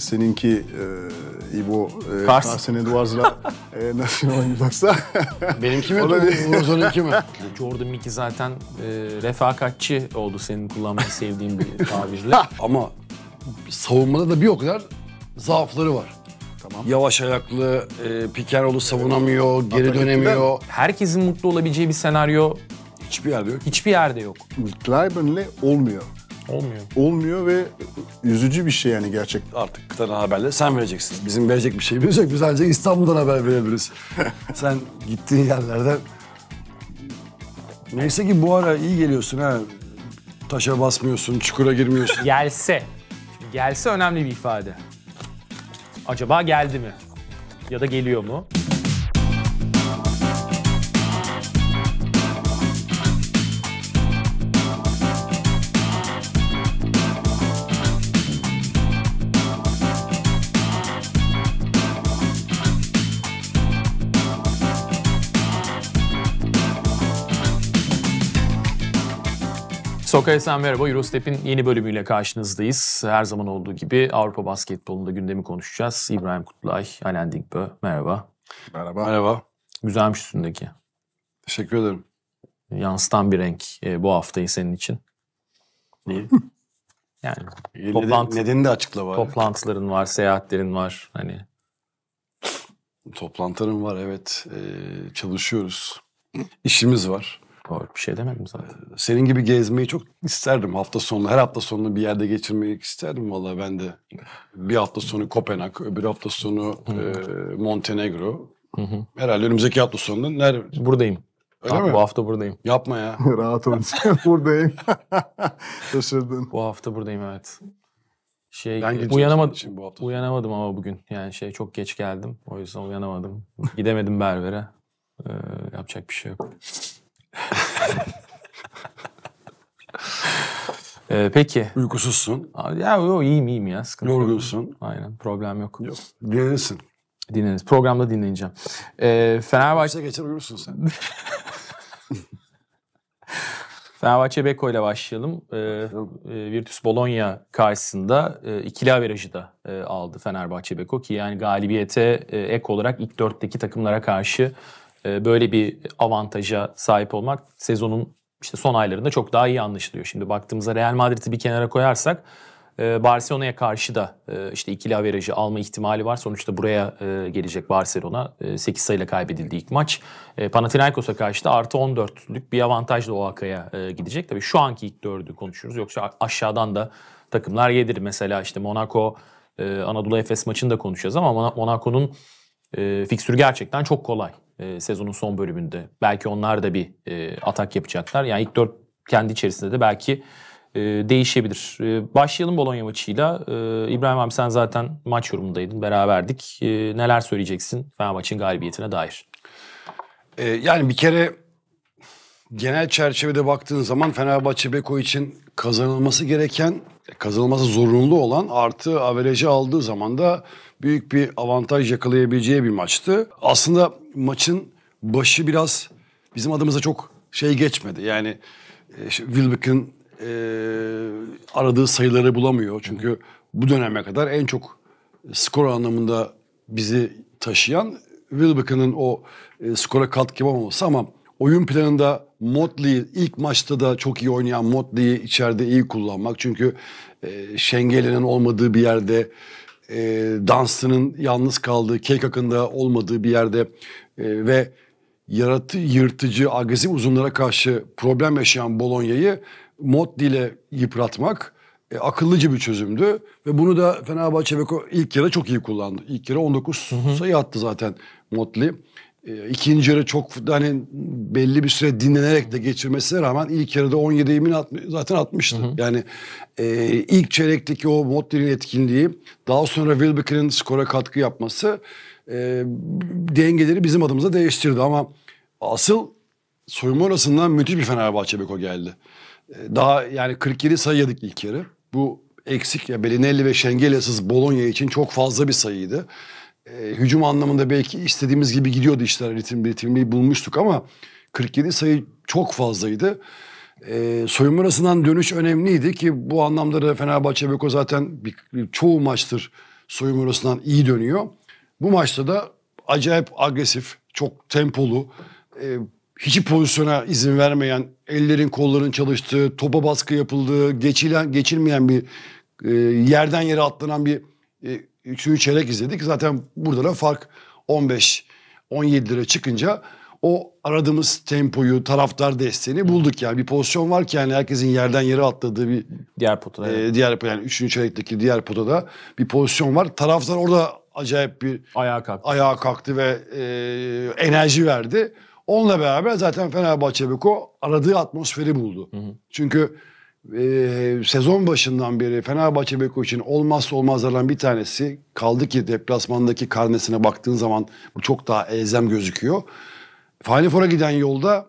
seninki e, İbo e, Kars. Kars'ın Duvarz'la e, nasıl oynayacaksa. Benimki mi? Uğurcan'ınki mi? Jordan Mickey zaten e, refakatçi oldu senin kullanmayı sevdiğin bir tabirle. Ama savunmada da bir o kadar zaafları var. Tamam. Yavaş ayaklı, e, Pikerol'u savunamıyor, evet. geri dönemiyor. Herkesin mutlu olabileceği bir senaryo Hiçbir yerde yok. Hiçbir yerde yok. Gleiben'le olmuyor. Olmuyor. Olmuyor ve üzücü bir şey yani gerçek. Artık kıtadan haberleri sen vereceksin. Bizim verecek bir şeyimiz yok. Biz ancak İstanbul'dan haber verebiliriz. sen gittiğin yerlerde. Neyse ki bu ara iyi geliyorsun ha. Taşa basmıyorsun, çukura girmiyorsun. Gelse. Şimdi gelse önemli bir ifade. Acaba geldi mi? Ya da geliyor mu? Sokaysan merhaba. Eurostep'in yeni bölümüyle karşınızdayız. Her zaman olduğu gibi Avrupa basketbolunda gündemi konuşacağız. İbrahim Kutlay, Alen Dingbo. Merhaba. Merhaba. Merhaba. Güzelmiş üstündeki. Teşekkür ederim. Yansıtan bir renk e, bu haftayı senin için. Niye? Yani e, toplantı, nedenini de açıkla bari. Toplantıların var, seyahatlerin var. Hani Toplantılarım var evet. Ee, çalışıyoruz. İşimiz var. Doğru bir şey demedim zaten. Ee, senin gibi gezmeyi çok isterdim. Hafta sonu, her hafta sonunu bir yerde geçirmek isterdim valla ben de. Bir hafta sonu Kopenhag, öbür hafta sonu e, Montenegro. Hı Herhalde önümüzdeki hafta sonunda ner? Buradayım. Öyle ha, mi? Bu hafta buradayım. Yapma ya. Rahat ol. buradayım. Şaşırdın. Bu hafta buradayım evet. Şey ben uyanamadım. Bu hafta. Uyanamadım ama bugün. Yani şey çok geç geldim. O yüzden uyanamadım. Gidemedim Berber'e. Ee, yapacak bir şey yok. Ee, peki. Uykusuzsun. Ya yo, iyiyim iyiyim ya. Sıkıntı Yorgunsun. Aynen problem yok. Yok. Dinlenirsin. Dinleniriz. Programda dinleneceğim. Ee, Fenerbahçe... geçer uyursun sen. Fenerbahçe Beko ile başlayalım. Ee, e, Virtus Bologna karşısında e, ikili averajı da e, aldı Fenerbahçe Beko ki yani galibiyete e, ek olarak ilk dörtteki takımlara karşı ee, böyle bir avantaja sahip olmak sezonun işte son aylarında çok daha iyi anlaşılıyor. Şimdi baktığımızda Real Madrid'i bir kenara koyarsak e, Barcelona'ya karşı da e, işte ikili averajı alma ihtimali var. Sonuçta buraya e, gelecek Barcelona. 8 sayıyla kaybedildi ilk maç. Panathinaikos'a karşı da artı 14'lük bir avantajla OAK'ya gidecek. Tabii şu anki ilk dördü konuşuyoruz. Yoksa aşağıdan da takımlar gelir. Mesela işte Monaco, Anadolu Efes maçını da konuşacağız ama Monaco'nun fikstürü gerçekten çok kolay e, sezonun son bölümünde. Belki onlar da bir e, atak yapacaklar. Yani ilk dört kendi içerisinde de belki e, değişebilir. E, başlayalım Bologna maçıyla. E, İbrahim abi sen zaten maç yorumundaydın. Beraberdik. E, neler söyleyeceksin Fenerbahçe'nin galibiyetine dair? E, yani bir kere genel çerçevede baktığın zaman Fenerbahçe Beko için kazanılması gereken kazanılması zorunlu olan artı averajı aldığı zaman da büyük bir avantaj yakalayabileceği bir maçtı. Aslında maçın başı biraz bizim adımıza çok şey geçmedi. Yani e, Wilbeck'in e, aradığı sayıları bulamıyor. Çünkü bu döneme kadar en çok skor anlamında bizi taşıyan Wilbeck'in o e, skora katkı yapamaması ama oyun planında Motley ilk maçta da çok iyi oynayan Motley'i içeride iyi kullanmak. Çünkü e, Şengeli'nin olmadığı bir yerde e, Dunstan'ın yalnız kaldığı, Kekak'ın da olmadığı bir yerde e, ve yaratı, yırtıcı, agresif uzunlara karşı problem yaşayan Bologna'yı Motley ile yıpratmak e, akıllıca bir çözümdü. Ve bunu da Fenerbahçe Beko ilk yarı çok iyi kullandı. İlk yarı 19 sayı attı zaten Motley. Ee, ikinci yarı çok hani belli bir süre dinlenerek de geçirmesine rağmen ilk yarıda 17 imin zaten atmıştı. Hı hı. Yani e, ilk çeyrekteki o Motley'nin etkinliği daha sonra Wilbekin'in skora katkı yapması e, dengeleri bizim adımıza değiştirdi ama asıl soyunma odasından müthiş bir Fenerbahçe Beko geldi. E, daha yani 47 sayı yedik ilk yarı. Bu eksik ya Belinelli ve Şengelya'sız Bologna için çok fazla bir sayıydı e, hücum anlamında belki istediğimiz gibi gidiyordu işler ritim ritimliği bulmuştuk ama 47 sayı çok fazlaydı. E, soyunma arasından dönüş önemliydi ki bu anlamda da Fenerbahçe Beko zaten bir, çoğu maçtır soyunma arasından iyi dönüyor. Bu maçta da acayip agresif, çok tempolu, e, hiç pozisyona izin vermeyen, ellerin kolların çalıştığı, topa baskı yapıldığı, geçilen, geçilmeyen bir e, yerden yere atlanan bir e, suyu çeyrek izledik. Zaten burada da fark 15 17 lira çıkınca o aradığımız tempoyu, taraftar desteğini bulduk yani. Bir pozisyon var ki yani herkesin yerden yere atladığı bir diğer potada. E, diğer yani 3. çeyrekteki diğer potada bir pozisyon var. Taraftar orada acayip bir ayağa kalktı. Ayağa kalktı ve e, enerji verdi. Onunla beraber zaten Fenerbahçe Beko aradığı atmosferi buldu. Hı hı. Çünkü ee, sezon başından beri Fenerbahçe Beko için olmazsa olmazlardan bir tanesi kaldı ki deplasmandaki karnesine baktığın zaman bu çok daha elzem gözüküyor. Final Four'a giden yolda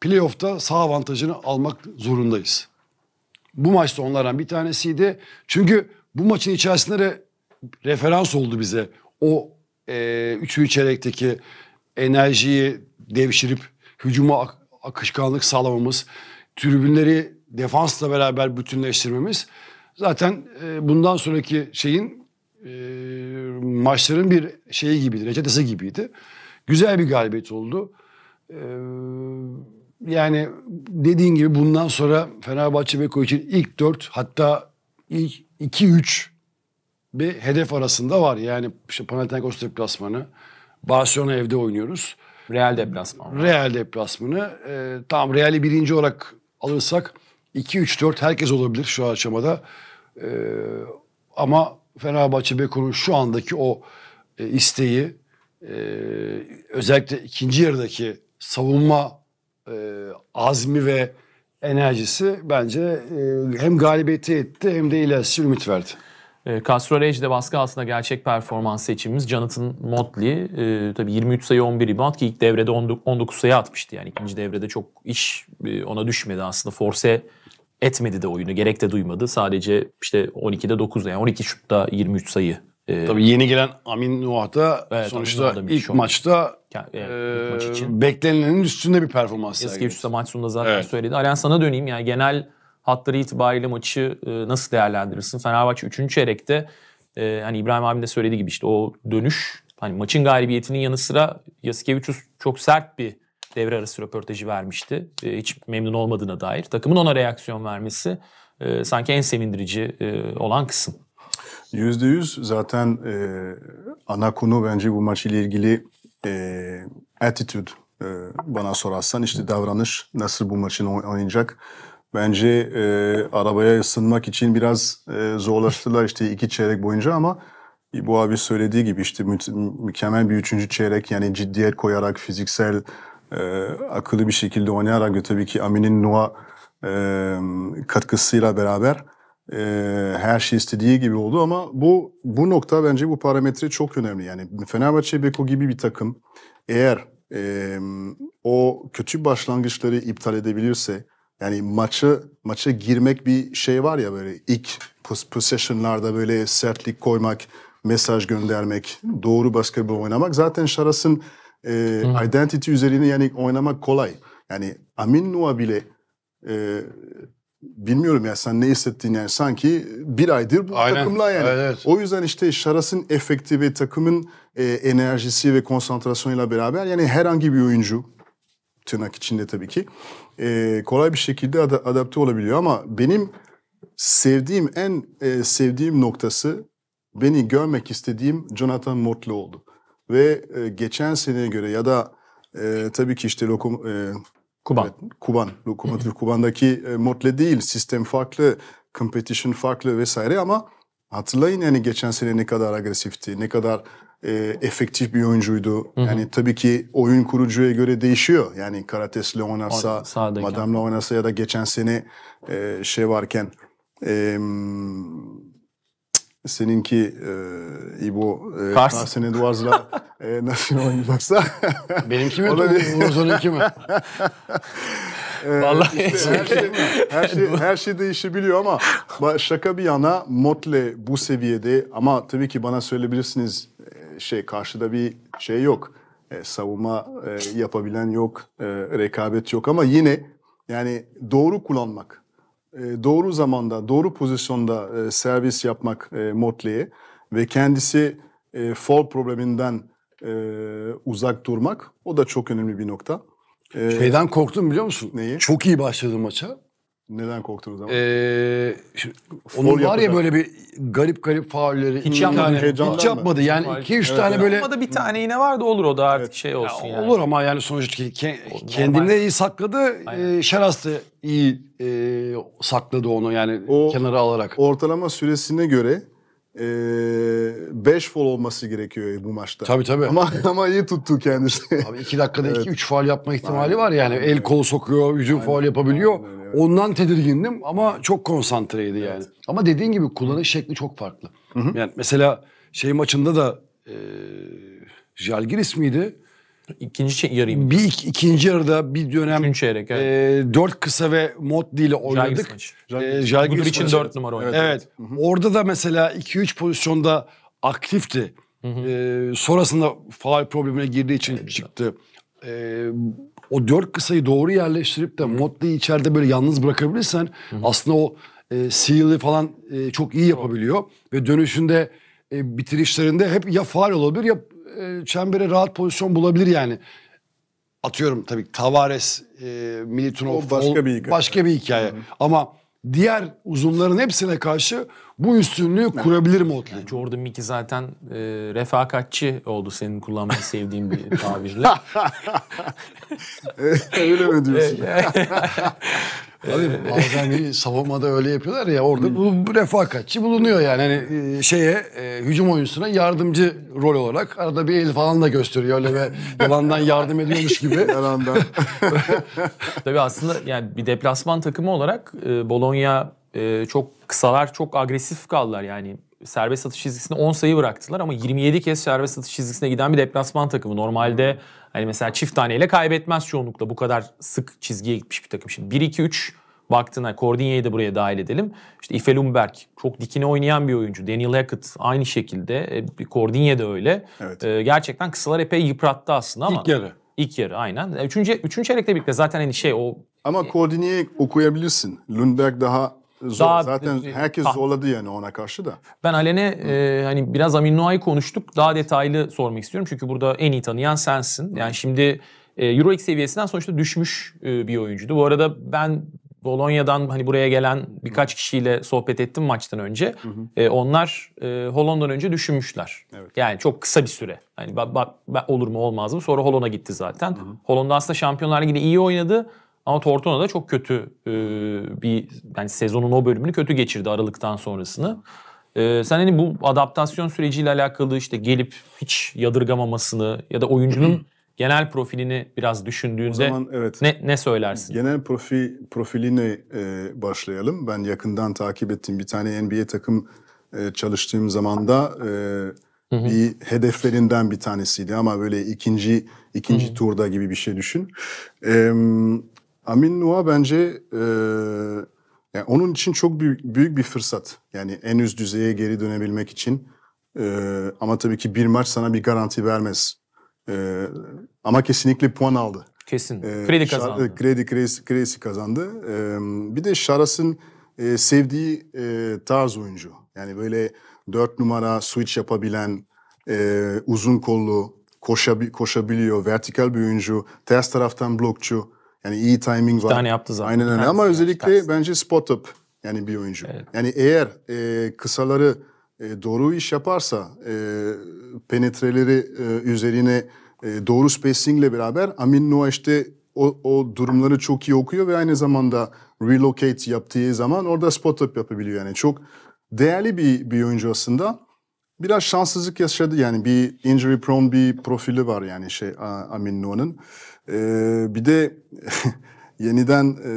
playoff'ta sağ avantajını almak zorundayız. Bu maçta onlardan bir tanesiydi. Çünkü bu maçın içerisinde de referans oldu bize. O e, üçüncü çeyrekteki enerjiyi devşirip hücuma ak- akışkanlık sağlamamız, tribünleri defansla beraber bütünleştirmemiz zaten e, bundan sonraki şeyin e, maçların bir şeyi gibiydi, reçetesi gibiydi. Güzel bir galibiyet oldu. E, yani dediğin gibi bundan sonra Fenerbahçe Beko için ilk dört hatta ilk iki üç bir hedef arasında var. Yani işte Panathinaikos deplasmanı, Barcelona evde oynuyoruz. Real deplasmanı. Real deplasmanı. E, tam Real'i birinci olarak alırsak 2, 3, 4 herkes olabilir şu aşamada. E, ama Fenerbahçe Beko'nun şu andaki o e, isteği e, özellikle ikinci yarıdaki savunma e, azmi ve enerjisi bence e, hem galibiyeti etti hem de ilerisi ümit verdi. E, Castro de baskı altında gerçek performans seçimimiz Jonathan Motley. E, tabii 23 sayı 11 rebound ki ilk devrede 19 sayı atmıştı. Yani ikinci devrede çok iş e, ona düşmedi aslında. Force etmedi de oyunu. Gerek de duymadı. Sadece işte 12'de 9 yani 12 şutta 23 sayı. Ee, Tabii yeni gelen Amin Nuah da evet, sonuçta ilk şey maçta yani, evet, e, beklenilenin üstünde bir performans sergiledi. Eski üstte maç sonunda zaten evet. söyledi. Alen sana döneyim yani genel hatları itibariyle maçı e, nasıl değerlendirirsin? Fenerbahçe 3. çeyrekte e, hani İbrahim abim de söylediği gibi işte o dönüş hani maçın galibiyetinin yanı sıra Yasikevicius çok sert bir devre arası röportajı vermişti. E, hiç memnun olmadığına dair. Takımın ona reaksiyon vermesi e, sanki en sevindirici e, olan kısım. Yüzde yüz zaten e, ana konu bence bu maç ile ilgili e, attitude e, bana sorarsan işte davranış nasıl bu maçın oynayacak bence e, arabaya ısınmak için biraz e, zorlaştılar işte iki çeyrek boyunca ama bu abi söylediği gibi işte mü- mükemmel bir üçüncü çeyrek yani ciddiyet koyarak fiziksel e, akıllı bir şekilde oynayarak ve tabii ki Amin'in Noa e, katkısıyla beraber e, her şey istediği gibi oldu ama bu bu nokta bence bu parametre çok önemli. Yani Fenerbahçe Beko gibi bir takım eğer e, o kötü başlangıçları iptal edebilirse yani maçı maça girmek bir şey var ya böyle ilk possession'larda böyle sertlik koymak, mesaj göndermek, doğru basketbol oynamak zaten Şaras'ın e, Hı. identity üzerine yani oynamak kolay. Yani Amin Nua bile e, bilmiyorum ya sen ne hissettin yani sanki bir aydır bu Aynen. takımla yani. Evet. O yüzden işte şarasın efekti ve takımın e, enerjisi ve konsantrasyonuyla beraber yani herhangi bir oyuncu tırnak içinde tabii ki e, kolay bir şekilde ad- adapte olabiliyor ama benim sevdiğim en e, sevdiğim noktası beni görmek istediğim Jonathan Motley oldu. Ve e, geçen seneye göre ya da e, tabii ki işte lokum, e, Kuban. Evet, Kuban. Lokomotiv Kuban'daki e, modle değil. Sistem farklı, competition farklı vesaire ama hatırlayın yani geçen sene ne kadar agresifti, ne kadar e, efektif bir oyuncuydu. Hı-hı. Yani tabii ki oyun kurucuya göre değişiyor. Yani Karates'le oynarsa, Sağdayken. Madame'la oynarsa ya da geçen sene e, şey varken e, seninki e, İbo e, Kars. Karsen'e Duaz'la e, nasıl oynayacaksa. Benimki mi? Uğurcan'ınki mi? e, Vallahi işte her, şey, her, şey, her şey değişebiliyor ama şaka bir yana Motle bu seviyede ama tabii ki bana söyleyebilirsiniz e, şey karşıda bir şey yok. E, savunma e, yapabilen yok, e, rekabet yok ama yine yani doğru kullanmak e, doğru zamanda, doğru pozisyonda e, servis yapmak e, Motley'e ve kendisi fall probleminden uzak durmak o da çok önemli bir nokta. Şeyden korktum biliyor musun? Neyi? Çok iyi başladı maça. Neden korktunuz ama? Ee, şimdi onun var ya böyle bir garip garip faulleri. Hiç yapmadı. Tane, hiç yapmadı. Yani iki üç evet, tane evet. böyle. Yapmadı bir tane iğne vardı olur o da artık evet. şey olsun. Ya, yani. Olur ama yani sonuçta ke kendinde iyi sakladı. Aynen. E, Şerastı iyi e, sakladı onu yani o, kenara alarak. Ortalama süresine göre 5 ee, foul olması gerekiyor bu maçta. Tabii tabii. Ama, ama iyi tuttu kendisi. Abi 2 dakikada 2-3 evet. Iki, yapma ihtimali Aynen. var yani. El kol sokuyor, hücum faal yapabiliyor. Aynen, evet. Ondan tedirgindim ama çok konsantreydi evet. yani. Ama dediğin gibi kullanış şekli çok farklı. Hı-hı. Yani mesela şey maçında da e, Jalgiris miydi? İkinci yarıyı mı? Bir ik, ikinci yarıda bir dönem Üçüncü çeyrek, evet. e, dört kısa ve Modli ile oynadık. Jagiris e, Gudur için dört numara oynadı. Evet. evet. Orada da mesela iki üç pozisyonda aktifti. Hı hı. E, sonrasında faal problemine girdiği için evet, çıktı. E, o dört kısayı doğru yerleştirip de Modli'yi içeride böyle yalnız bırakabilirsen hı hı. aslında o e, seal'i falan e, çok iyi yapabiliyor. Ve dönüşünde e, bitirişlerinde hep ya faal olabilir ya e, çembere rahat pozisyon bulabilir yani. Atıyorum tabii Tavares, e, Militinov başka bir hikaye. başka bir hikaye. Ama diğer uzunların hepsine karşı bu üstünlüğü kurabilir Motley. Jordan Mickey zaten e, refakatçi oldu senin kullanmayı sevdiğin bir tabirle. Öyle mi diyorsun? E, e, Abi ee, bazen bir savunmada öyle yapıyorlar ya orada bu, bu refakatçi bulunuyor yani hani e, şeye e, hücum oyuncusuna yardımcı rol olarak arada bir el falan da gösteriyor öyle ve yalandan yardım ediyormuş gibi. Yalandan. Tabii aslında yani bir deplasman takımı olarak e, Bologna e, çok kısalar çok agresif kaldılar yani serbest atış çizgisine 10 sayı bıraktılar ama 27 kez serbest atış çizgisine giden bir deplasman takımı. Normalde Hani mesela çift taneyle kaybetmez çoğunlukla bu kadar sık çizgiye gitmiş bir takım. Şimdi 1-2-3 baktığına Kordinya'yı de buraya dahil edelim. İşte Ife Lundberg çok dikine oynayan bir oyuncu. Daniel Hackett aynı şekilde. E, Kordinya öyle. Evet. E, gerçekten kısalar epey yıprattı aslında ama. İlk yarı. İlk yarı aynen. E, üçüncü, üçüncü çeyrekle birlikte zaten hani şey o... Ama Kordinya'yı okuyabilirsin. Lundberg daha Zor. Daha, Zaten e, herkes zorladı yani ona karşı da. Ben Alen'e e, hani biraz Amin Noa'yı konuştuk. Daha detaylı sormak istiyorum. Çünkü burada en iyi tanıyan sensin. Yani şimdi e, Euroleague seviyesinden sonuçta düşmüş e, bir oyuncuydu. Bu arada ben Bolonya'dan hani buraya gelen birkaç kişiyle sohbet ettim maçtan önce. Hı hı. E, onlar e, Hollanda'dan önce düşünmüşler. Evet. Yani çok kısa bir süre. Hani bak, bak olur mu olmaz mı? Sonra Hollanda gitti zaten. Hollanda aslında Şampiyonlar Ligi'nde iyi oynadı. Ama Tortona da çok kötü e, bir yani sezonun o bölümünü kötü geçirdi Aralık'tan sonrasını. E, sen hani bu adaptasyon süreciyle alakalı işte gelip hiç yadırgamamasını ya da oyuncunun genel profilini biraz düşündüğünde o zaman, evet. ne, ne söylersin? Genel profil profilini e, başlayalım. Ben yakından takip ettiğim bir tane NBA takım e, çalıştığım zamanda e, bir hedeflerinden bir tanesiydi ama böyle ikinci ikinci turda gibi bir şey düşün. E, Amin Nua bence e, yani onun için çok büyük, büyük bir fırsat. Yani en üst düzeye geri dönebilmek için. E, ama tabii ki bir maç sana bir garanti vermez. E, ama kesinlikle puan aldı. Kesin. E, kredi kazandı. Şar, e, kredi kredisi, kredisi kazandı. E, bir de Şaras'ın e, sevdiği e, tarz oyuncu. Yani böyle dört numara switch yapabilen, e, uzun kollu, koşab koşabiliyor, vertikal bir oyuncu, ters taraftan blokçu. Yani iyi timing var. Bir tane yaptı zaten. Aynen öyle ama özellikle ters. bence spot up yani bir oyuncu. Evet. Yani eğer e, kısaları e, doğru iş yaparsa e, penetreleri e, üzerine e, doğru spacingle beraber Amin Noah işte o, o durumları çok iyi okuyor ve aynı zamanda relocate yaptığı zaman orada spot up yapabiliyor. Yani çok değerli bir, bir oyuncu aslında. Biraz şanssızlık yaşadı yani bir injury prone bir profili var yani şey Amin Noah'nın. Ee, bir de yeniden e,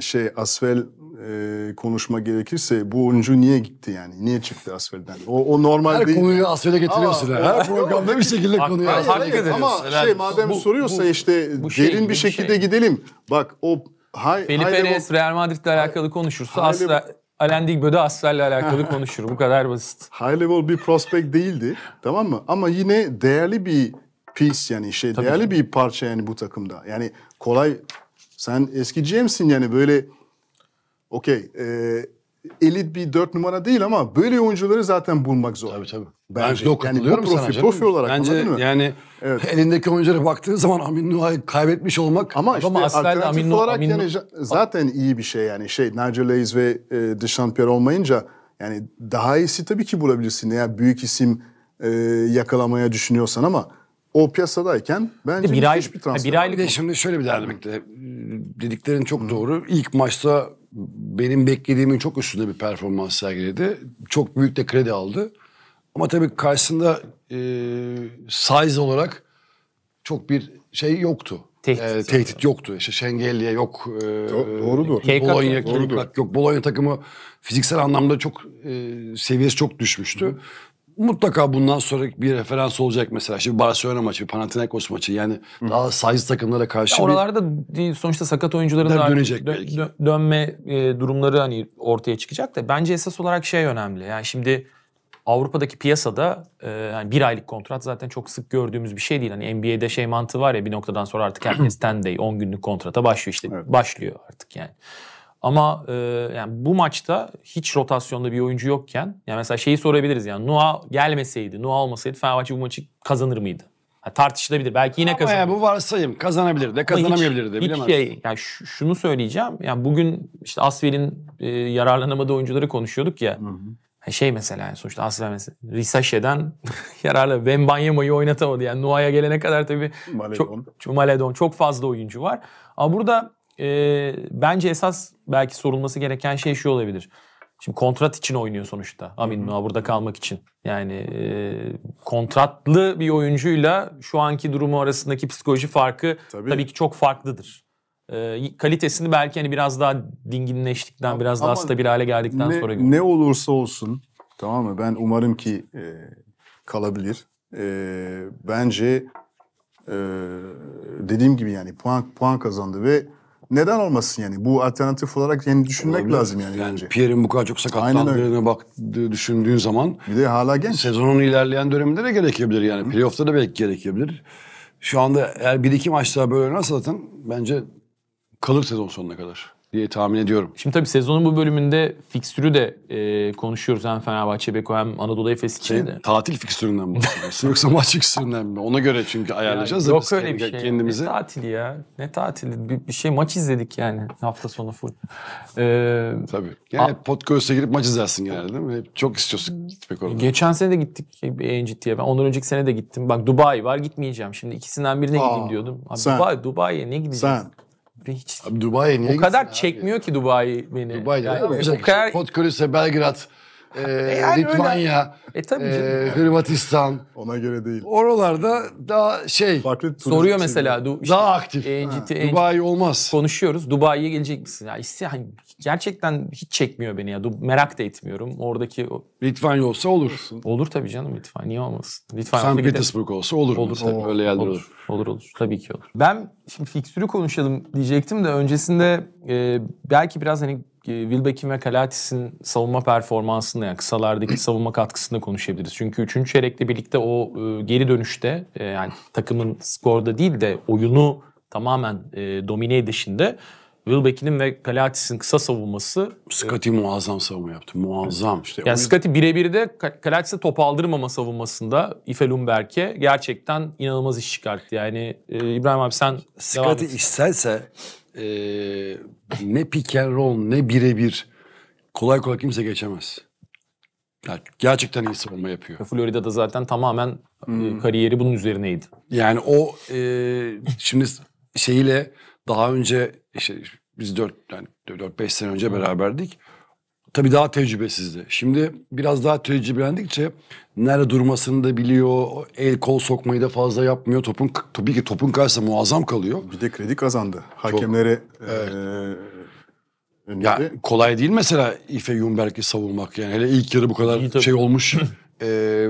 şey asvel e, konuşma gerekirse bu oyuncu niye gitti yani? Niye çıktı asvelden? O, o normal her değil. Her konuyu Asfel'e getiriyorsun. Ama, her programda bir şekilde konuyu Asfel'e Ama şey madem bu, soruyorsa bu, işte bu şey, derin bir şey. şekilde şey. gidelim. Bak o Hay, Felipe Hayle Reyes bu, Real Madrid'le alakalı konuşursa Hayle, asla Alain Digbe'de asvelle alakalı konuşur. Bu kadar basit. High level bir prospect değildi. tamam mı? Ama yine değerli bir piece yani şey Tabii değerli ki. bir parça yani bu takımda. Yani kolay sen eski James'in yani böyle okey e, elit bir dört numara değil ama böyle oyuncuları zaten bulmak zor. Tabii tabii. Bence ben yok yani bu profil, sana profil olarak Bence mı? yani evet. elindeki oyunculara baktığın zaman Amin Nuha'yı kaybetmiş olmak ama işte alternatif Amin Nuh, olarak Amin yani zaten iyi bir şey yani şey Nigel Hayes ve e, Dejan Pierre olmayınca yani daha iyisi tabii ki bulabilirsin eğer büyük isim e, yakalamaya düşünüyorsan ama o piyasadayken bence bir, ay, bir transfer. Bir aylık de şimdi şöyle bir derdim. De. Dediklerin çok doğru. İlk maçta benim beklediğimin çok üstünde bir performans sergiledi. Çok büyük de kredi aldı. Ama tabii karşısında e, size olarak çok bir şey yoktu. Tehdit, e, tehdit yoktu. İşte Şengelli'ye yok. E, doğrudur. Bologna, doğrudur. yok. Bologna takımı fiziksel anlamda çok e, seviyesi çok düşmüştü. Hı mutlaka bundan sonra bir referans olacak mesela. Şimdi Barcelona maçı, Panathinaikos maçı yani Hı. daha size takımlara karşı ya oralarda bir... sonuçta sakat oyuncuların da dönecek dö- dö- dönme e, durumları hani ortaya çıkacak da bence esas olarak şey önemli. Yani şimdi Avrupa'daki piyasada e, yani bir aylık kontrat zaten çok sık gördüğümüz bir şey değil. Hani NBA'de şey mantığı var ya bir noktadan sonra artık herkes 10 day 10 günlük kontrata başlıyor işte. Evet. Başlıyor artık yani. Ama e, yani bu maçta hiç rotasyonda bir oyuncu yokken yani mesela şeyi sorabiliriz yani Nua gelmeseydi, Nua olmasaydı Fenerbahçe bu maçı kazanır mıydı? Yani tartışılabilir. Belki yine kazanır. Ama ya bu varsayım. Kazanabilir de, kazanamayabilir de bilemez. Şey, yani şunu söyleyeceğim. Yani bugün işte Asfel'in e, yararlanamadığı oyuncuları konuşuyorduk ya. Hı hı. Şey mesela yani sonuçta Asfer mesela Risaşe'den yararlı Wembanyama'yı oynatamadı. Yani Nua'ya gelene kadar tabii Maledon. çok, çok Maledon çok fazla oyuncu var. Ama burada e, bence esas belki sorulması gereken şey şu olabilir. Şimdi kontrat için oynuyor sonuçta. Amin Nua burada kalmak için. Yani e, kontratlı bir oyuncuyla şu anki durumu arasındaki psikoloji farkı tabii, tabii ki çok farklıdır. E, kalitesini belki hani biraz daha dinginleştikten, ama, biraz daha stabil hale geldikten ne, sonra görüyorum. Ne olursa olsun tamam mı? Ben umarım ki e, kalabilir. E, bence e, dediğim gibi yani puan puan kazandı ve neden olmasın yani? Bu alternatif olarak yeni düşünmek Olabilir. lazım yani. Yani Pierre'in bu kadar çok sakatlandığını bak düşündüğün zaman. Bir de hala genç. Sezonun ilerleyen döneminde de gerekebilir yani. Playoff'ta da belki gerekebilir. Şu anda eğer bir iki maç daha böyle oynarsa zaten bence kalır sezon sonuna kadar diye tahmin ediyorum. Şimdi tabii sezonun bu bölümünde fikstürü de e, konuşuyoruz hem Fenerbahçe Beko hem Anadolu Efes için de. Tatil fikstüründen mi bahsediyorsun yoksa maç fikstüründen mi? Ona göre çünkü ayarlayacağız yani, Yok öyle bir şey. Kendimizi... Ne tatili ya? Ne tatili? Bir, bir şey maç izledik yani hafta sonu full. Ee, tabii. Yani a- podcast'a girip maç izlersin genelde değil mi? Hep çok istiyorsun gitmek orada. Geçen sene de gittik en Ben ondan önceki sene de gittim. Bak Dubai var gitmeyeceğim. Şimdi ikisinden birine Aa, gideyim diyordum. Abi, sen, Dubai, Dubai'ye ne gideceğiz? Sen ve hiç Abi Dubai'ye niye o kadar gitsin abi? çekmiyor ki Dubai beni. Dubai'de ne Yani, o yapacaksın? kadar Podgorica, Belgrad. Ee, e, yani Litvanya, e, tabii e, Hırvatistan. Ona göre değil. Oralarda daha şey. Farklı soruyor şey mesela. Du, işte, daha aktif. E, ciddi, ha, Dubai olmaz. Konuşuyoruz. Dubai'ye gelecek misin? Ya işte, hani, gerçekten hiç çekmiyor beni ya. Merak da etmiyorum. Oradaki... O... Litvanya olsa olur. Olur tabii canım Litvanya. Niye olmasın? Litvanya St. Petersburg olsa olur. Olur tabii. Öyle yerler olur. olur. Olur olur. Tabii ki olur. Ben şimdi fikstürü konuşalım diyecektim de öncesinde e, belki biraz hani ee, Wilbeck'in ve Kalatis'in savunma performansını yani kısalardaki savunma katkısında konuşabiliriz. Çünkü 3. çeyrekle birlikte o e, geri dönüşte e, yani takımın skorda değil de oyunu tamamen e, domine edişinde Wilbeck'in ve Kalatis'in kısa savunması. E, Scotty e, muazzam savunma yaptı. Muazzam işte. Yani Scotty birebir de Kalatis'e top aldırmama savunmasında Ife Lundberg'e gerçekten inanılmaz iş çıkarttı. Yani e, İbrahim abi sen Scotty isterse e, ne pick and roll ne birebir kolay kolay kimse geçemez. Yani gerçekten iyi savunma yapıyor. Florida'da zaten tamamen e, hmm. kariyeri bunun üzerineydi. Yani o e, şimdi şeyiyle daha önce işte biz 4 yani 4 5 sene önce beraberdik tabii daha tecrübesizdi. Şimdi biraz daha tecrübelendikçe nerede durmasını da biliyor. El kol sokmayı da fazla yapmıyor. Topun tabii ki topun karşısında muazzam kalıyor. Bir de kredi kazandı. Hakemlere Çok, evet. e, Ya, kolay değil mesela İfe Jumberg'i savunmak yani. Hele ilk yarı bu kadar İyi, şey olmuş. e,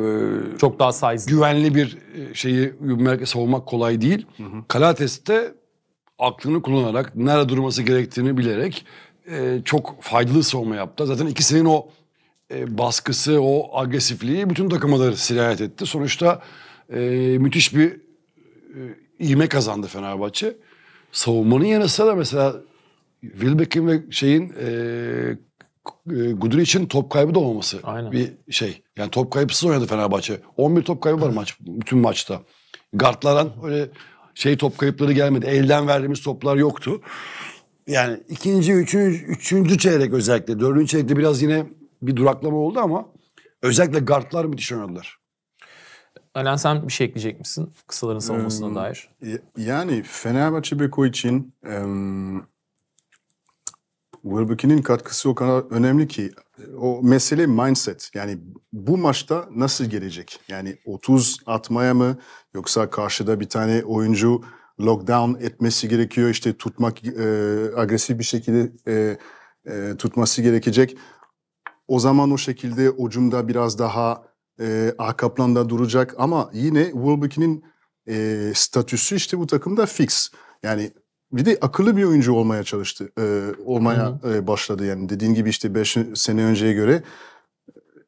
Çok daha size. Güvenli bir şeyi Jumberg'i savunmak kolay değil. Kalates'te aklını kullanarak nerede durması gerektiğini bilerek e, çok faydalı savunma yaptı. Zaten ikisinin o e, baskısı, o agresifliği bütün takıma da sirayet etti. Sonuçta e, müthiş bir e, ivme kazandı Fenerbahçe. Savunmanın yanı sıra mesela Wilbeck'in ve şeyin e, e Gudur için top kaybı da olmaması Aynen. bir şey. Yani top kaybısız oynadı Fenerbahçe. 11 top kaybı var maç bütün maçta. Gardlardan öyle şey top kayıpları gelmedi. Elden verdiğimiz toplar yoktu yani ikinci, üçüncü, üçüncü çeyrek özellikle. Dördüncü çeyrekte biraz yine bir duraklama oldu ama özellikle guardlar müthiş oynadılar. Alan sen bir şey ekleyecek misin kısaların savunmasına hmm, dair? Yani Fenerbahçe Beko için um, Wilbekin'in katkısı o kadar önemli ki o mesele mindset. Yani bu maçta nasıl gelecek? Yani 30 atmaya mı yoksa karşıda bir tane oyuncu lockdown etmesi gerekiyor. İşte tutmak e, agresif bir şekilde e, e, tutması gerekecek. O zaman o şekilde ucumda biraz daha e, arka planda duracak ama yine Wilbeck'in e, statüsü işte bu takımda fix. Yani bir de akıllı bir oyuncu olmaya çalıştı, e, olmaya e, başladı yani dediğin gibi işte 5 sene önceye göre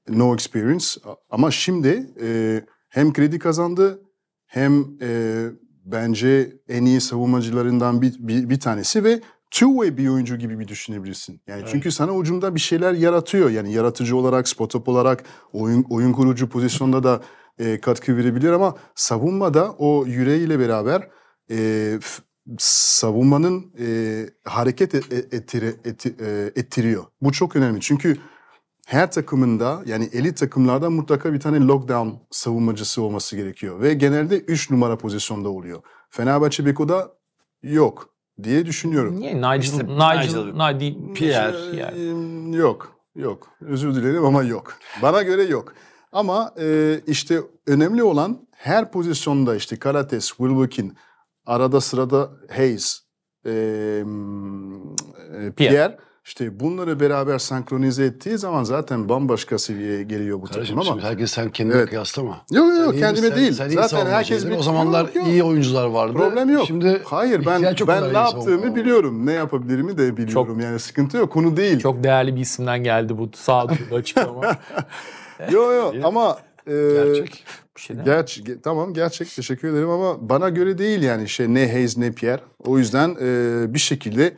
no experience ama şimdi e, hem kredi kazandı hem e, bence en iyi savunmacılarından bir, bir, bir tanesi ve two-way bir oyuncu gibi bir düşünebilirsin. Yani evet. çünkü sana ucumda bir şeyler yaratıyor. Yani yaratıcı olarak, spot olarak, oyun oyun kurucu pozisyonda da e, katkı verebilir ama savunmada o yüreğiyle beraber e, savunmanın e, hareket et, e, ettiri, et, et, ettiriyor. Bu çok önemli. Çünkü her takımında yani elit takımlarda mutlaka bir tane lockdown savunmacısı olması gerekiyor. Ve genelde 3 numara pozisyonda oluyor. Fenerbahçe Beko'da yok diye düşünüyorum. Niye? Nigel, işte, Nigel, Nigel, Nigel Pierre. Yani. Ee, yok, yok. Özür dilerim ama yok. Bana göre yok. Ama e, işte önemli olan her pozisyonda işte Karates, Wilbekin, arada sırada Hayes, e, e Pierre. Pierre işte bunları beraber senkronize ettiği zaman zaten bambaşka seviyeye geliyor bu Kardeşim, takım ama. herkes sen kendine evet. kıyaslama. Yok yok sen kendime sen, değil. Sen zaten herkes bir... O zamanlar yok, yok. iyi oyuncular vardı. Problem yok. Şimdi Hayır ben ben ne yaptığımı var. biliyorum. Ne yapabilirimi de biliyorum. Çok, yani sıkıntı yok. Konu değil. Çok değerli bir isimden geldi bu sağduyulu açıklama. yok yok ama e, gerçek. Bir şey gerç, ge- tamam gerçek teşekkür ederim ama bana göre değil yani şey ne Hayes ne Pierre. O yüzden e, bir şekilde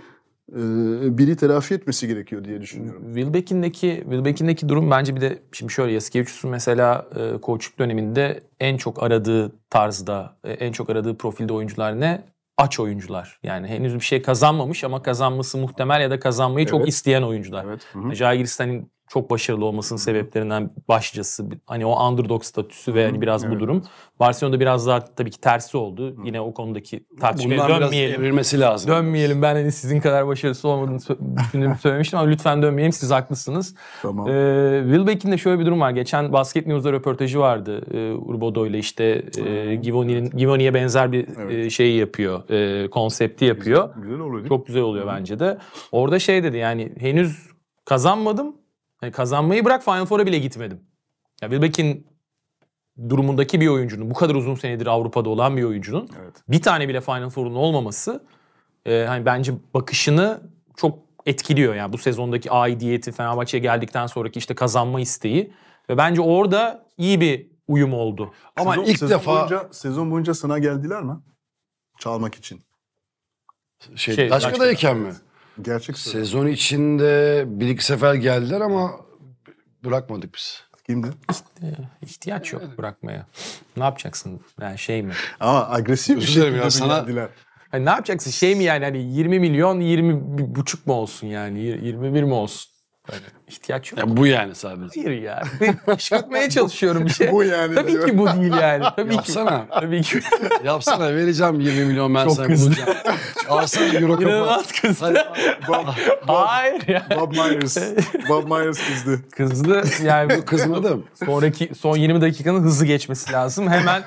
ee, biri telafi etmesi gerekiyor diye düşünüyorum. Wilbekin'deki Wilbekin'deki durum bence bir de şimdi şöyle Yasikevicius'un mesela e, koçluk döneminde en çok aradığı tarzda, e, en çok aradığı profilde oyuncular ne? Aç oyuncular. Yani henüz bir şey kazanmamış ama kazanması muhtemel ya da kazanmayı evet. çok isteyen oyuncular. Evet. Jair çok başarılı olmasının sebeplerinden başlıcası hani o underdog statüsü ve hani biraz evet. bu durum. Barcelona'da biraz daha tabii ki tersi oldu. Hı. Yine o konudaki tartışmaya dönmeyelim. Biraz lazım. Dönmeyelim. Ben hani sizin kadar başarısız olmadığını düşündüğümü söylemiştim ama lütfen dönmeyelim. Siz haklısınız. Tamam. Ee, Wilbeck'in de şöyle bir durum var. Geçen Basket News'da röportajı vardı. Ee, Urbodo ile işte e, Givoni'nin Givoni'ye benzer bir e, evet. e, şeyi yapıyor. E, konsepti yapıyor. Güzel, güzel oluyor. Çok güzel oluyor Hı. bence de. Orada şey dedi yani henüz kazanmadım Hani kazanmayı bırak Final Four'a bile gitmedim. Ya Wilbeck'in durumundaki bir oyuncunun, bu kadar uzun senedir Avrupa'da olan bir oyuncunun evet. bir tane bile Final Four'un olmaması e, hani bence bakışını çok etkiliyor. Yani bu sezondaki aidiyeti, Fenerbahçe'ye geldikten sonraki işte kazanma isteği ve bence orada iyi bir uyum oldu. Ama sezon, ilk sezon defa boyunca, sezon boyunca sana geldiler mi? Çalmak için. Şey, şey Daşka'dayken mi? Gerçek söylüyorum. Sezon içinde bir iki sefer geldiler ama bırakmadık biz. Kimdi? İhtiyaç yok bırakmaya. Ne yapacaksın? Yani şey mi? Ama agresif bir Özür dilerim ya, sana- bilgilendiler. Hani ne yapacaksın? Şey mi yani hani 20 milyon 20 buçuk mu olsun yani? 21 mi olsun? Böyle. Hani ihtiyaç yok. Ya bu yani sadece. Hayır ya. Kışkırtmaya çalışıyorum bir şey. bu yani. Tabii diyor. ki bu değil yani. Tabii Yapsana. ki. Tabii ki. Yapsana vereceğim 20 milyon ben Çok sana kızdı. Alsana euro kapı. İnanılmaz kızdı. Bob, Bob, Hayır ya. Bob Myers. Bob Myers kızdı. Kızdı. Yani bu kızmadım. Sonraki son 20 dakikanın hızlı geçmesi lazım. Hemen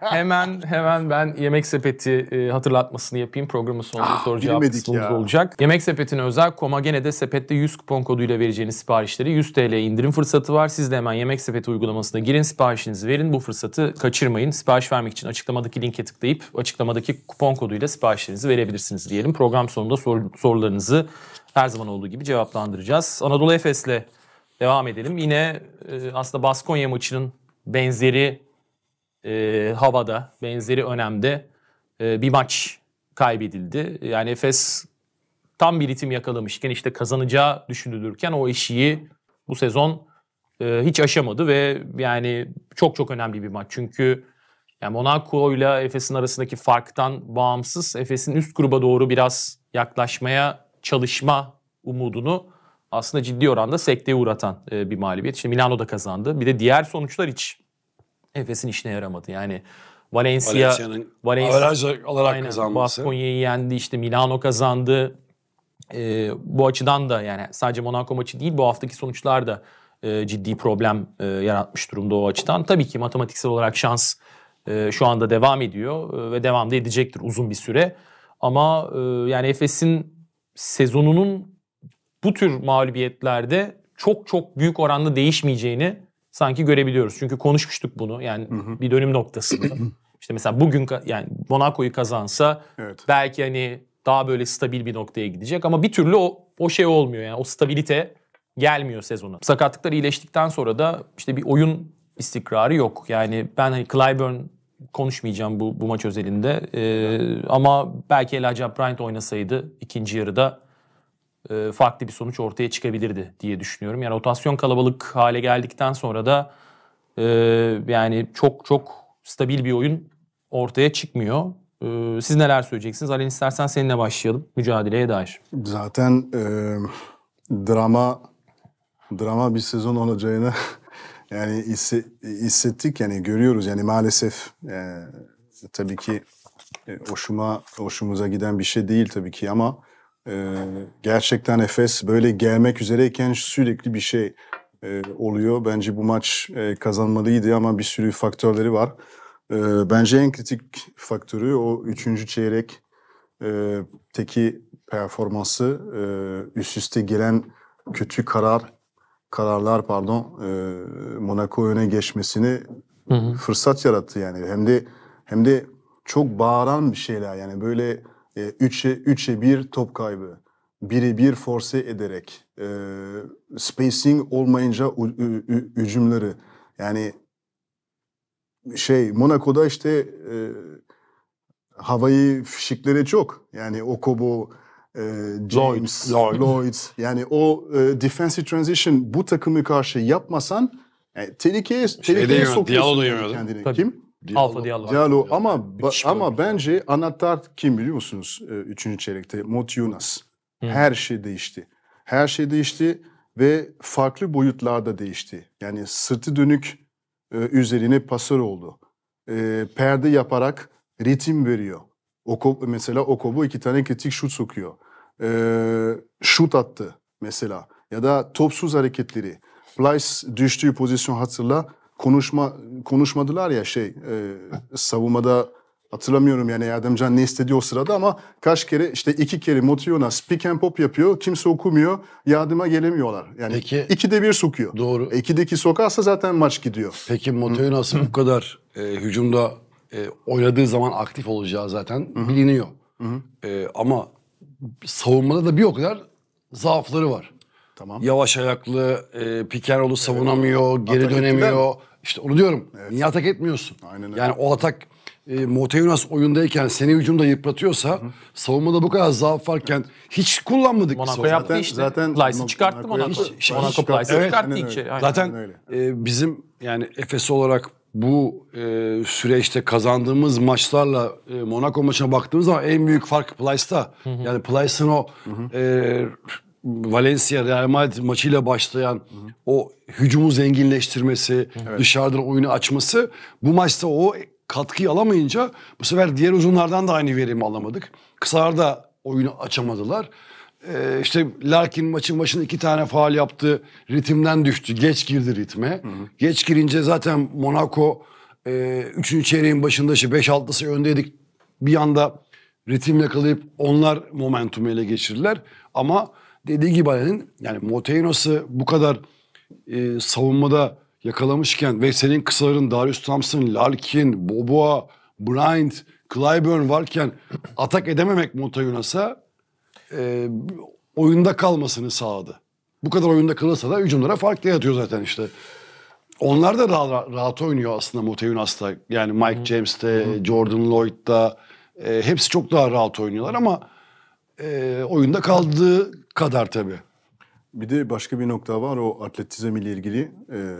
hemen hemen ben yemek sepeti e, hatırlatmasını yapayım. Programın sonunda ah, soru cevap olacak. Yemek sepetine özel Koma gene sepette 100 kupon koduyla verilecek vereceğiniz siparişleri 100 TL indirim fırsatı var. Siz de hemen Yemek Sepeti uygulamasına girin, siparişinizi verin. Bu fırsatı kaçırmayın. Sipariş vermek için açıklamadaki linke tıklayıp açıklamadaki kupon koduyla siparişlerinizi verebilirsiniz diyelim. Program sonunda sor, sorularınızı her zaman olduğu gibi cevaplandıracağız. Anadolu Efes'le devam edelim. Yine e, aslında Baskonya maçının benzeri e, havada, benzeri önemde e, bir maç kaybedildi. Yani Efes tam bir ritim yakalamışken işte kazanacağı düşünülürken o eşiği bu sezon e, hiç aşamadı ve yani çok çok önemli bir maç. Çünkü yani Monaco ile Efes'in arasındaki farktan bağımsız Efes'in üst gruba doğru biraz yaklaşmaya çalışma umudunu aslında ciddi oranda sekteye uğratan e, bir mağlubiyet. Şimdi Milano da kazandı. Bir de diğer sonuçlar hiç Efes'in işine yaramadı. Yani Valencia Valencia'nın Valencia, averaj alarak Baskonya'yı yendi, işte Milano kazandı. E, bu açıdan da yani sadece Monaco maçı değil bu haftaki sonuçlar da e, ciddi problem e, yaratmış durumda o açıdan. Tabii ki matematiksel olarak şans e, şu anda devam ediyor e, ve devam da edecektir uzun bir süre. Ama e, yani Efes'in sezonunun bu tür mağlubiyetlerde çok çok büyük oranda değişmeyeceğini sanki görebiliyoruz. Çünkü konuşmuştuk bunu yani hı hı. bir dönüm noktasında. işte mesela bugün yani Monaco'yu kazansa evet. belki hani daha böyle stabil bir noktaya gidecek ama bir türlü o, o şey olmuyor yani o stabilite gelmiyor sezona. Sakatlıklar iyileştikten sonra da işte bir oyun istikrarı yok. Yani ben hani Clyburn konuşmayacağım bu, bu maç özelinde. Ee, ama belki Elijah Bryant oynasaydı ikinci yarıda e, farklı bir sonuç ortaya çıkabilirdi diye düşünüyorum. Yani rotasyon kalabalık hale geldikten sonra da e, yani çok çok stabil bir oyun ortaya çıkmıyor. Ee, siz neler söyleyeceksiniz? Alen istersen seninle başlayalım mücadeleye dair. Zaten e, drama drama bir sezon olacağını yani hissettik yani görüyoruz yani maalesef e, tabii ki e, hoşuma hoşumuza giden bir şey değil tabii ki ama e, gerçekten Efes böyle gelmek üzereyken sürekli bir şey e, oluyor. Bence bu maç e, kazanmalıydı ama bir sürü faktörleri var. Ee, bence en kritik faktörü o üçüncü çeyrek e, teki performansı e, üst üste gelen kötü karar kararlar pardon e, Monaco öne geçmesini hı hı. fırsat yarattı yani hem de hem de çok bağıran bir şeyler yani böyle 3'e 3'e 1 top kaybı. 1'e 1 force ederek e, spacing olmayınca hücumları yani şey Monaco'da işte e, havayı fişikleri çok. Yani Okobo, e, James, Lloyd. Lloyd. Yani o e, defensive transition bu takımı karşı yapmasan yani tehlikeye, tehlikeye şey sokuyorsun kendini. Tabii. Kim? Diallo. Alfa Diallo. Diallo ama ba, ama bence anahtar kim biliyor musunuz? E, üçüncü çeyrekte Mot Yunas. Hı. Her şey değişti. Her şey değişti ve farklı boyutlarda değişti. Yani sırtı dönük e, üzerine pasör oldu. E, perde yaparak ritim veriyor. Okob, mesela Okobo iki tane kritik şut sokuyor. E, şut attı mesela. Ya da topsuz hareketleri. Plyce düştüğü pozisyon hatırla. Konuşma konuşmadılar ya şey e, savunmada Hatırlamıyorum yani Erdemcan ne istediği o sırada ama kaç kere işte iki kere Motiona speak and pop yapıyor. Kimse okumuyor. Yardıma gelemiyorlar. Yani Peki, de bir sokuyor. Doğru. E, ikideki sokarsa zaten maç gidiyor. Peki Motiona'sı bu kadar e, hücumda e, oynadığı zaman aktif olacağı zaten biliniyor. E, ama savunmada da bir o kadar zaafları var. Tamam. Yavaş ayaklı, e, Pikenrol'u savunamıyor, geri Atak dönemiyor. mi? İşte onu diyorum. Niye atak etmiyorsun? Aynen öyle. Yani o atak e, Monteiros oyundayken seni hücumda yıpratıyorsa Hı. savunmada bu kadar zaaf varken hiç kullanmadık Monaco yaptı zaten, işte. Zaten Plyce'i çıkarttı Monaco. Monaco, hiç, Monaco Plyce'i çıkarttı, evet, çıkarttı hani aynen içeri. Zaten e, bizim yani Efes olarak bu e, süreçte kazandığımız maçlarla e, Monaco maçına baktığımız zaman en büyük fark Plyce'da. Yani Plyce'ın o E, Valencia Real Madrid maçıyla başlayan hı hı. o hücumu zenginleştirmesi, evet. dışarıdan oyunu açması bu maçta o katkıyı alamayınca bu sefer diğer uzunlardan da aynı verimi alamadık. Kısalar da oyunu açamadılar. Ee, işte Larkin maçın başında iki tane faal yaptı. Ritimden düştü. Geç girdi ritme. Hı hı. Geç girince zaten Monaco e, üçüncü çeyreğin başında işte 5-6'sı öndeydik. Bir anda ritimle kalayıp onlar momentumu ele geçirdiler. Ama dediği gibi yani Monteinos'ı bu kadar e, savunmada yakalamışken ve senin kısaların Darius Thompson, Larkin, Boboa, Bryant, Clyburn varken atak edememek Montayunas'a e, oyunda kalmasını sağladı. Bu kadar oyunda kalırsa da hücumlara farklı yatıyor zaten işte. Onlar da rahat, rahat oynuyor aslında Montayunas'ta. Yani Mike James'te, Jordan Lloyd'da e, hepsi çok daha rahat oynuyorlar ama e, oyunda kaldığı kadar tabii. Bir de başka bir nokta var o atletizm ile ilgili e,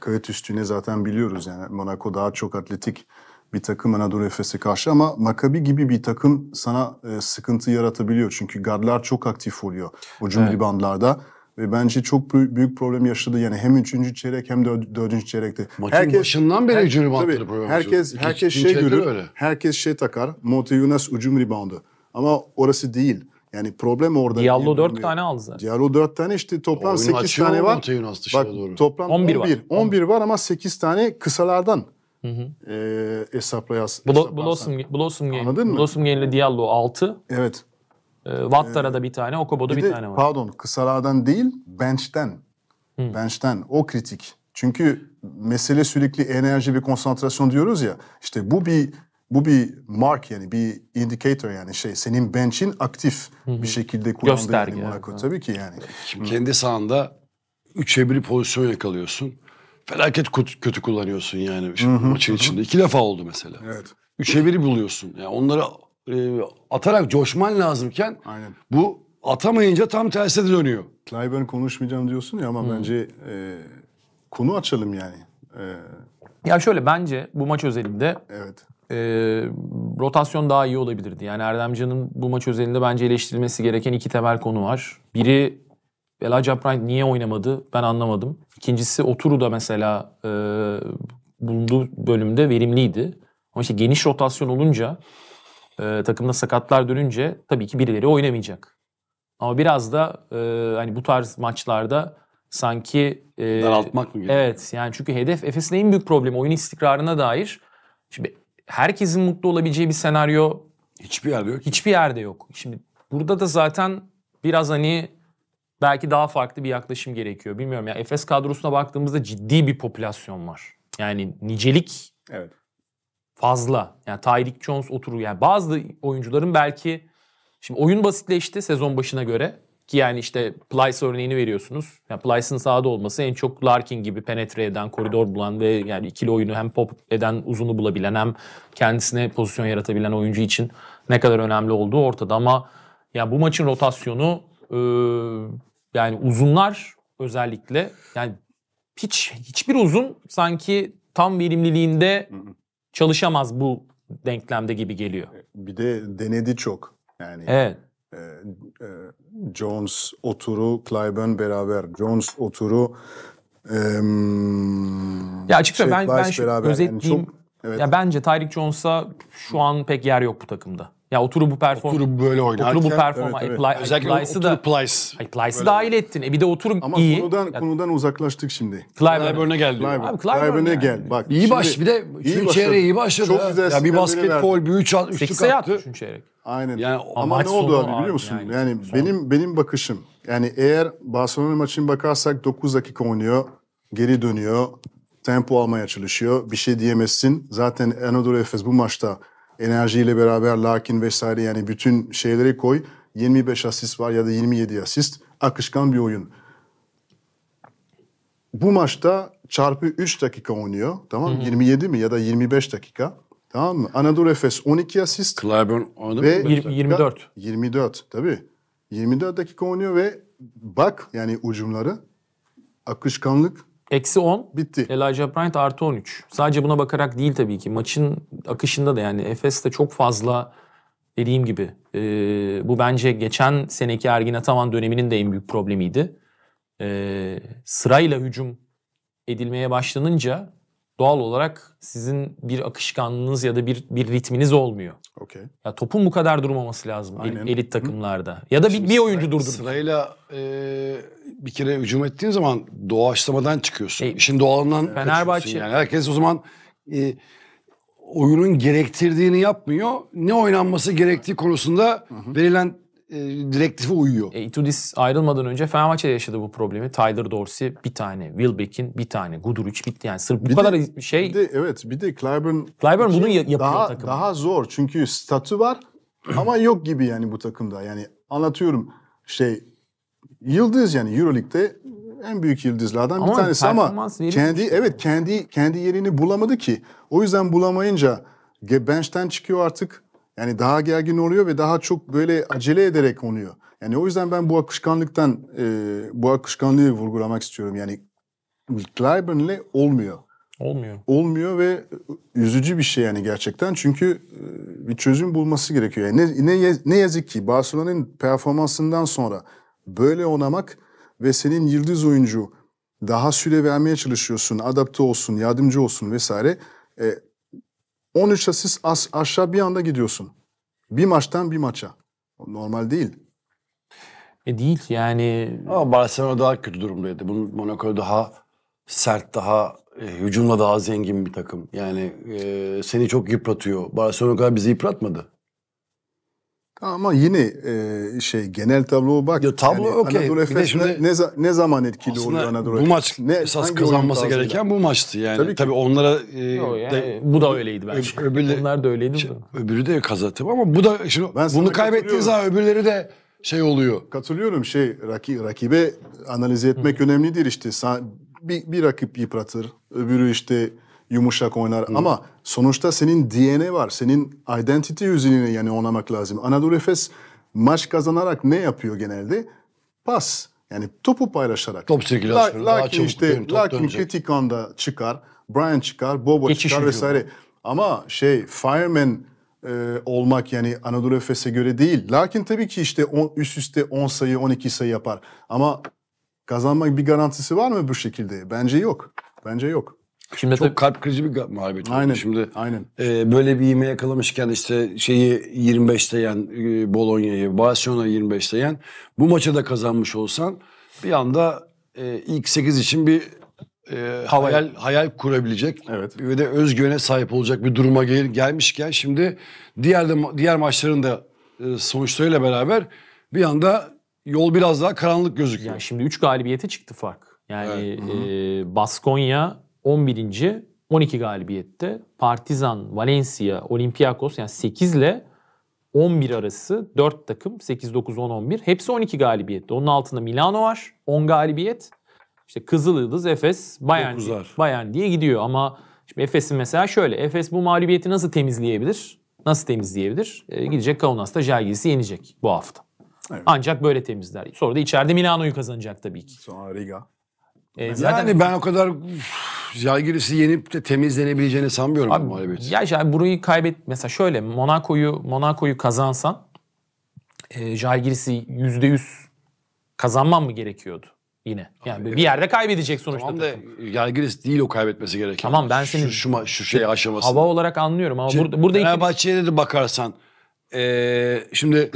kayıt üstüne zaten biliyoruz yani Monaco daha çok atletik bir takım Anadolu Efes'e karşı ama Makabi gibi bir takım sana e, sıkıntı yaratabiliyor. Çünkü gardlar çok aktif oluyor hücum evet. ribandlarda ve bence çok büyük problem yaşadı. Yani hem üçüncü çeyrek hem de dördüncü çeyrekte. Maçın herkes, başından beri her, hücum ribandları problem. Herkes, herkes şey görür, öyle. herkes şey takar. Monte Yunus hücum ribandı ama orası değil. Yani problem orada. Diallo 4 hani tane aldı zaten. Diallo 4 tane işte toplam Oyun 8 tane var. Bak doğru. toplam 11, 11 var. 11 var ama 8 tane kısalardan Hı hı. E, hesaplayas. Blossom, Blossom Game. Anladın mı? Blossom Game ile Diallo 6. Evet. E, Vattar'a e, da bir tane, Okobo'da bir, bir tane var. Pardon, kısalardan değil, bench'ten. Hı. Bench'ten. O kritik. Çünkü mesele sürekli enerji ve konsantrasyon diyoruz ya. İşte bu bir bu bir mark yani bir indicator yani şey senin bench'in aktif Hı-hı. bir şekilde kullandığı Gösterge yani Monaco yani. tabii ki yani. Şimdi kendi sahanda 3'e 1 pozisyon yakalıyorsun. Felaket kötü kullanıyorsun yani Hı-hı. maçın içinde. iki defa oldu mesela. Evet. 3'e 1'i buluyorsun. Yani onları e, atarak coşman lazımken Aynen. bu atamayınca tam tersine dönüyor. Clyburn konuşmayacağım diyorsun ya ama Hı-hı. bence e, konu açalım yani. E, ya şöyle bence bu maç özelinde evet e, rotasyon daha iyi olabilirdi. Yani Erdemcan'ın bu maç özelinde bence eleştirilmesi gereken iki temel konu var. Biri Bela Caprain niye oynamadı ben anlamadım. İkincisi Oturu da mesela e, bulunduğu bölümde verimliydi. Ama işte geniş rotasyon olunca e, takımda sakatlar dönünce tabii ki birileri oynamayacak. Ama biraz da e, hani bu tarz maçlarda sanki e, daraltmak mı gerekiyor? Evet yani çünkü hedef Efes'in en büyük problemi oyun istikrarına dair. Şimdi herkesin mutlu olabileceği bir senaryo hiçbir yerde yok. Hiçbir yerde yok. Şimdi burada da zaten biraz hani belki daha farklı bir yaklaşım gerekiyor. Bilmiyorum ya yani Efes kadrosuna baktığımızda ciddi bir popülasyon var. Yani nicelik evet. fazla. Yani Tyreek Jones oturur. Yani bazı oyuncuların belki şimdi oyun basitleşti sezon başına göre. Ki yani işte Plyce örneğini veriyorsunuz. Yani Plyce'ın sahada olması en çok Larkin gibi penetre eden, koridor bulan ve yani ikili oyunu hem pop eden, uzunu bulabilen hem kendisine pozisyon yaratabilen oyuncu için ne kadar önemli olduğu ortada. Ama yani bu maçın rotasyonu e, yani uzunlar özellikle yani hiç hiçbir uzun sanki tam verimliliğinde çalışamaz bu denklemde gibi geliyor. E, bir de denedi çok. Yani evet. Ee, e, Jones oturu, Clyburn beraber, Jones oturu, e, ya açıkça şey, ben, ben özetleyeyim. Yani çok, evet. Ya bence Tyreek Jones'a şu an pek yer yok bu takımda. Ya oturup bu perform oturup böyle oynarken oturup bu performa evet, evet. özellikle Apply'sı da Plyce. Ay, Plyce'ı dahil ettin. E bir de oturup Ama iyi. konudan ya, konudan uzaklaştık şimdi. Clyburn'a gel diyor. Abi Clyburn'a yani. gel. Bak. İyi baş bir de üçüncü çeyreğe iyi başladı. Çok güzel. Ya bir basketbol bir üç at üçlük attı. üçüncü çeyrek. Aynen. Yani, ama, ne oldu abi biliyor musun? Yani, yani benim benim bakışım. Yani eğer Barcelona maçını bakarsak 9 dakika oynuyor, geri dönüyor, tempo almaya çalışıyor. Bir şey diyemezsin. Zaten Anadolu Efes bu maçta enerjiyle beraber lakin vesaire yani bütün şeyleri koy. 25 asist var ya da 27 asist. Akışkan bir oyun. Bu maçta çarpı 3 dakika oynuyor. Tamam mı? 27 mi ya da 25 dakika. Tamam mı? Anadolu Efes 12 asist. Clyburn oynadı ve 24. 24 tabii. 24 dakika oynuyor ve bak yani ucumları akışkanlık Eksi 10. Bitti. Elijah Bryant artı 13. Sadece buna bakarak değil tabii ki. Maçın akışında da yani Efes'te çok fazla dediğim gibi e, bu bence geçen seneki Ergin Ataman döneminin de en büyük problemiydi. E, sırayla hücum edilmeye başlanınca doğal olarak sizin bir akışkanlığınız ya da bir bir ritminiz olmuyor. Okay. Ya topun bu kadar durmaması lazım Aynen. elit takımlarda. Hı. Ya da bir, bir oyuncu durdurdu. Sırayla e, bir kere hücum ettiğin zaman doğaçlamadan çıkıyorsun. E, İşin doğalından Fenerbahçe yani herkes o zaman e, oyunun gerektirdiğini yapmıyor. Ne oynanması gerektiği konusunda hı hı. verilen e, direktife uyuyor. E, Itudis ayrılmadan önce Fenerbahçe'de yaşadı bu problemi. Tyler Dorsey bir tane, Will Wilbeck'in bir tane, Guduric bitti. Yani sırf bu bir kadar de, şey... Bir de, evet bir de Clyburn... Clyburn bunu ya- yapıyor daha, takım. Daha zor çünkü statü var ama yok gibi yani bu takımda. Yani anlatıyorum şey yıldız yani EuroLeague'de en büyük yıldızlardan ama bir tanesi ama kendi işte. evet kendi kendi yerini bulamadı ki. O yüzden bulamayınca bench'ten çıkıyor artık. Yani daha gergin oluyor ve daha çok böyle acele ederek oynuyor. Yani o yüzden ben bu akışkanlıktan, e, bu akışkanlığı vurgulamak istiyorum. Yani Clyburn'le olmuyor. Olmuyor. Olmuyor ve üzücü bir şey yani gerçekten. Çünkü e, bir çözüm bulması gerekiyor. Yani ne, ne, ne yazık ki Barcelona'nın performansından sonra böyle oynamak ve senin yıldız oyuncu daha süre vermeye çalışıyorsun, adapte olsun, yardımcı olsun vesaire. E, 13 asist as aşağı bir anda gidiyorsun. Bir maçtan bir maça. Normal değil. E değil yani. Ama Barcelona daha kötü durumdaydı. Monaco daha sert, daha e, hücumla daha zengin bir takım. Yani e, seni çok yıpratıyor. Barcelona kadar bizi yıpratmadı. Ama yine e, şey genel tabloya bak. Ya, tablo yani, okey. Anadolu Efes şimdi, ne, ne zaman etkili oldu Anadolu Efes? Bu maç ne, esas kazanması gereken bu maçtı yani. Tabii, ki. Tabii onlara e, Yo, yani, de, bu da öyleydi bence. öbürle, Bunlar da öyleydi. Şey, öbürü de kazandı ama bu da şimdi ben bunu kaybettiğiniz zaman öbürleri de şey oluyor. Katılıyorum şey raki, rakibe analiz etmek Hı. önemli değil işte. Bir, bir rakip yıpratır, öbürü işte yumuşak oynar Hı. ama Sonuçta senin DNA var, senin identity yüzünü yani onamak lazım. Anadolu Efes maç kazanarak ne yapıyor genelde? Pas. Yani topu paylaşarak. Top sirkülasyonu La, daha çabuk işte, Lakin kritik anda çıkar, Brian çıkar, Bobo Geçiş çıkar vesaire. Yok. Ama şey fireman e, olmak yani Anadolu Efes'e göre değil. Lakin tabii ki işte on, üst üste 10 sayı 12 sayı yapar. Ama kazanmak bir garantisi var mı bu şekilde? Bence yok. Bence yok. Şimdi Çok tabii... kalp kırıcı bir muhabbet. Aynen. Oldu. Şimdi aynen. E, böyle bir yeme yakalamışken işte şeyi 25'te yen e, Bologna'yı, Barcelona'yı 25'te yen bu maçı da kazanmış olsan bir anda e, ilk 8 için bir e, hayal hayal kurabilecek evet. ve de özgüvene sahip olacak bir duruma gel, gelmişken şimdi diğer de, diğer maçların da e, sonuçlarıyla beraber bir anda yol biraz daha karanlık gözüküyor. Yani şimdi 3 galibiyete çıktı fark. Yani evet. e, Baskonya 11. 12 galibiyette Partizan, Valencia, Olympiakos yani 8 ile 11 arası 4 takım 8 9 10 11 hepsi 12 galibiyette. Onun altında Milano var 10 galibiyet. İşte Kızıl Yıldız, Efes, Bayern, Bayern diye gidiyor ama şimdi Efes'in mesela şöyle Efes bu mağlubiyeti nasıl temizleyebilir? Nasıl temizleyebilir? E, gidecek Kaunas'ta Jalgiris'i yenecek bu hafta. Evet. Ancak böyle temizler. Sonra da içeride Milano'yu kazanacak tabii ki. Sonra Riga. E, zaten... Yani ben o kadar Zalgiris'i yenip de temizlenebileceğini sanmıyorum abi, muhalefet. Ya işte burayı kaybet mesela şöyle Monaco'yu Monaco'yu kazansan e, Jalgiris'i yüzde yüz kazanman mı gerekiyordu? Yine. Yani Abi, bir yerde kaybedecek sonuçta. Tamam da Jalgiris değil o kaybetmesi gereken. Tamam ben senin... Şu, şu, şu şey aşaması. Hava olarak anlıyorum ama şimdi, burada, burada... Fenerbahçe'ye iki... de bakarsan ee, şimdi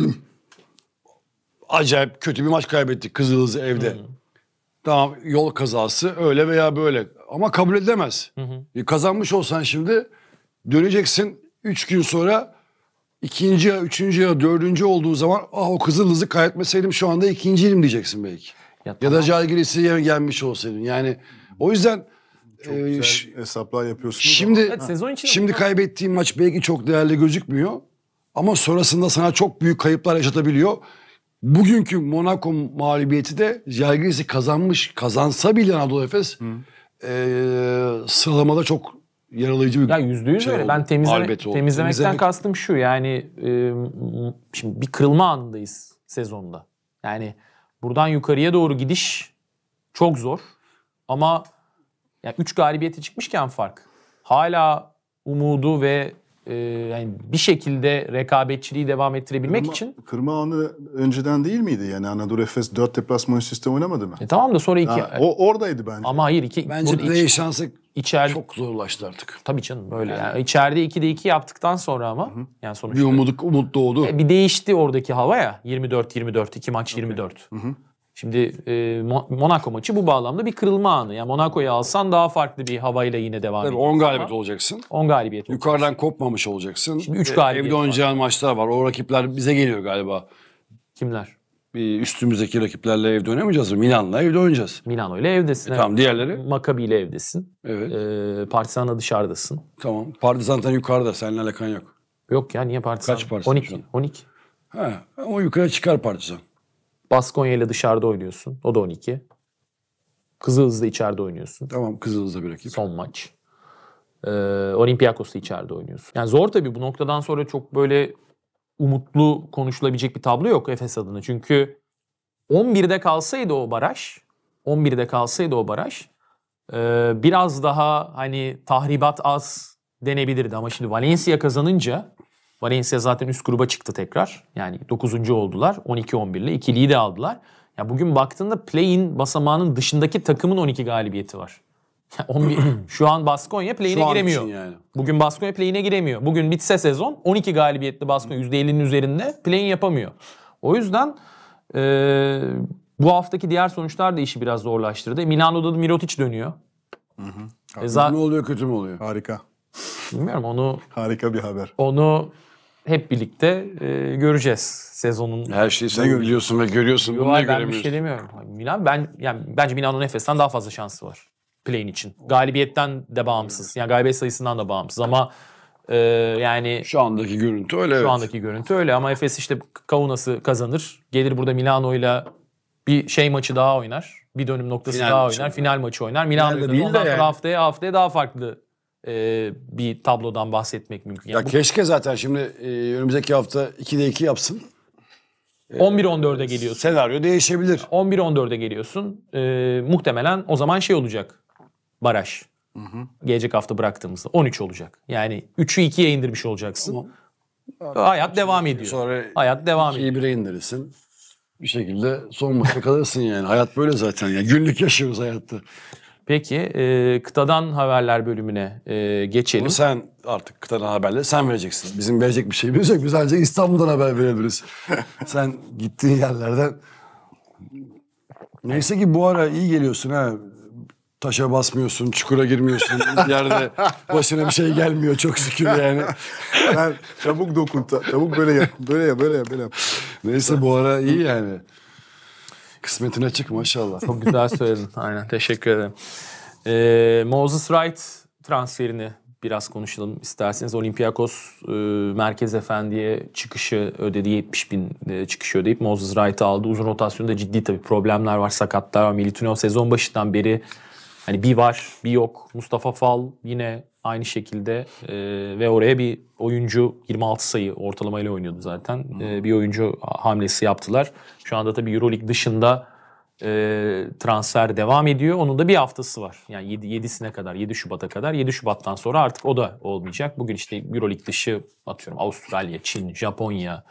acayip kötü bir maç kaybettik Kızılız'ı evde. Hı. Hmm. Tamam yol kazası öyle veya böyle ama kabul edemez. Hı hı. E, kazanmış olsan şimdi döneceksin üç gün sonra ikinci ya, üçüncü ya, dördüncü olduğu zaman ah o kızı hızı kaybetmeseydim şu anda ikinciyim diyeceksin belki. Ya, tamam. ya da Jalgiris'i gelmiş olsaydın. Yani o yüzden çok ee, güzel hesaplar yapıyorsunuz. Şimdi evet, sezon için şimdi kaybettiğim maç belki çok değerli gözükmüyor ama sonrasında sana çok büyük kayıplar yaşatabiliyor. Bugünkü Monaco mağlubiyeti de Jalgiris'i kazanmış, kazansa bile Anadolu Efes Hı e, sıralamada çok yaralayıcı bir Ya yüzde yüz şey öyle. oldu. Ben temizleme, oldu. temizlemekten Temizlemek- kastım şu yani e, şimdi bir kırılma anındayız sezonda. Yani buradan yukarıya doğru gidiş çok zor. Ama ya 3 galibiyete çıkmışken fark. Hala umudu ve e, yani bir şekilde rekabetçiliği devam ettirebilmek kırma, için. Kırma anı önceden değil miydi? Yani Anadolu Efes 4 deplasman sistemi oynamadı mı? E tamam da sonra iki. Ha, o oradaydı bence. Ama hayır iki. Bence play iç, şansı içeride, çok zorlaştı artık. Tabii canım böyle yani. yani. İçeride 2'de 2 yaptıktan sonra ama Hı-hı. yani sonuçta. Bir umut, umut doğdu. E, bir değişti oradaki hava ya. 24-24 iki maç okay. 24. Hı hı. Şimdi e, Monaco maçı bu bağlamda bir kırılma anı. Yani Monaco'yu alsan daha farklı bir havayla yine devam Tabii 10 galibiyet ama. olacaksın. 10 galibiyet olacaksın. Yukarıdan kopmamış olacaksın. Şimdi 3 galibiyet. Evde oynayacağın maçlar var. O rakipler bize geliyor galiba. Kimler? Bir üstümüzdeki rakiplerle evde oynamayacağız mı? Milan'la evde oynayacağız. Milano ile evdesin. E, tamam diğerleri? Maccabi ile evdesin. Evet. Ee, Partizan'la dışarıdasın. Tamam. Partizan'dan yukarıda. Seninle alakan yok. Yok ya niye Partizan? Kaç Partizan 12. 12. Ha, o yukarı çıkar Partizan. Baskonya ile dışarıda oynuyorsun. O da 12. Kızıldız'da içeride oynuyorsun. Tamam Kızıldız'da bir rakip. Son maç. Ee, Olympiakos'ta içeride oynuyorsun. Yani zor tabii bu noktadan sonra çok böyle umutlu konuşulabilecek bir tablo yok Efes adına. Çünkü 11'de kalsaydı o baraj, 11'de kalsaydı o baraj e, biraz daha hani tahribat az denebilirdi. Ama şimdi Valencia kazanınca Valencia zaten üst gruba çıktı tekrar. Yani 9. oldular. 12-11 ile ikiliyi de aldılar. Ya bugün baktığında play-in basamağının dışındaki takımın 12 galibiyeti var. 11, şu an Baskonya play'ine giremiyor. Yani. Bugün Baskonya play'ine giremiyor. Bugün bitse sezon 12 galibiyetli Baskonya %50'nin üzerinde play'in yapamıyor. O yüzden e, bu haftaki diğer sonuçlar da işi biraz zorlaştırdı. Milano'da da Mirotic dönüyor. Hı hı. E, ne oluyor kötü mü oluyor? Harika. Bilmiyorum onu... Harika bir haber. Onu hep birlikte e, göreceğiz sezonun. Her şeyi sen biliyorsun ve görüyorsun. Bunu niye ben bir şey göremiyorsun? şey demiyorum. Milan ben yani bence Milan'ın Efes'ten daha fazla şansı var play'in için. Galibiyetten de bağımsız. Yani galibiyet sayısından da bağımsız ama e, yani Şu andaki görüntü öyle evet. şu andaki görüntü öyle ama Efes işte Kaunas'ı kazanır. Gelir burada Milano'yla bir şey maçı daha oynar. Bir dönüm noktası Final daha oynar. Final maçı oynar. Milano'yu Finalde değil de yani. haftaya haftaya daha farklı e, bir tablodan bahsetmek mümkün. Yani ya bu, keşke zaten şimdi e, önümüzdeki hafta 2'de 2 yapsın. 11-14'e geliyorsun. Senaryo değişebilir. 11-14'e geliyorsun. E, muhtemelen o zaman şey olacak. Baraj. Hı hı. Gelecek hafta bıraktığımızda 13 olacak. Yani 3'ü 2'ye indirmiş olacaksın. Tamam. Hayat devam ediyor. Sonra Hayat devam ediyor. 2'yi 1'e indirirsin. Bir şekilde son maça kalırsın yani. Hayat böyle zaten. Yani günlük yaşıyoruz hayatta. Peki e, kıtadan haberler bölümüne e, geçelim. Bunu sen artık kıtadan haberleri sen vereceksin. Bizim verecek bir şeyimiz yok. Biz ancak İstanbul'dan haber verebiliriz. sen gittiğin yerlerden. Neyse ki bu ara iyi geliyorsun ha. Taşa basmıyorsun, çukura girmiyorsun. yerde başına bir şey gelmiyor çok şükür yani. Ben çabuk dokun. Çabuk böyle yap. Böyle yap, böyle yap, böyle yap. Neyse bu ara iyi yani. Kısmetin açık maşallah. Çok güzel söyledin. Aynen. Teşekkür ederim. Ee, Moses Wright transferini biraz konuşalım isterseniz. Olympiakos e, Merkez Efendi'ye çıkışı ödediği 70 bin e, çıkışı ödeyip Moses Wright'ı aldı. Uzun rotasyonda ciddi tabii problemler var. Sakatlar var. Militinov sezon başından beri hani bir var bir yok. Mustafa Fal yine Aynı şekilde e, ve oraya bir oyuncu 26 sayı ortalamayla oynuyordu zaten. Hmm. E, bir oyuncu hamlesi yaptılar. Şu anda tabii EuroLeague dışında e, transfer devam ediyor. Onun da bir haftası var. Yani 7, 7'sine kadar, 7 Şubat'a kadar. 7 Şubat'tan sonra artık o da olmayacak. Bugün işte Euroleague dışı atıyorum Avustralya, Çin, Japonya,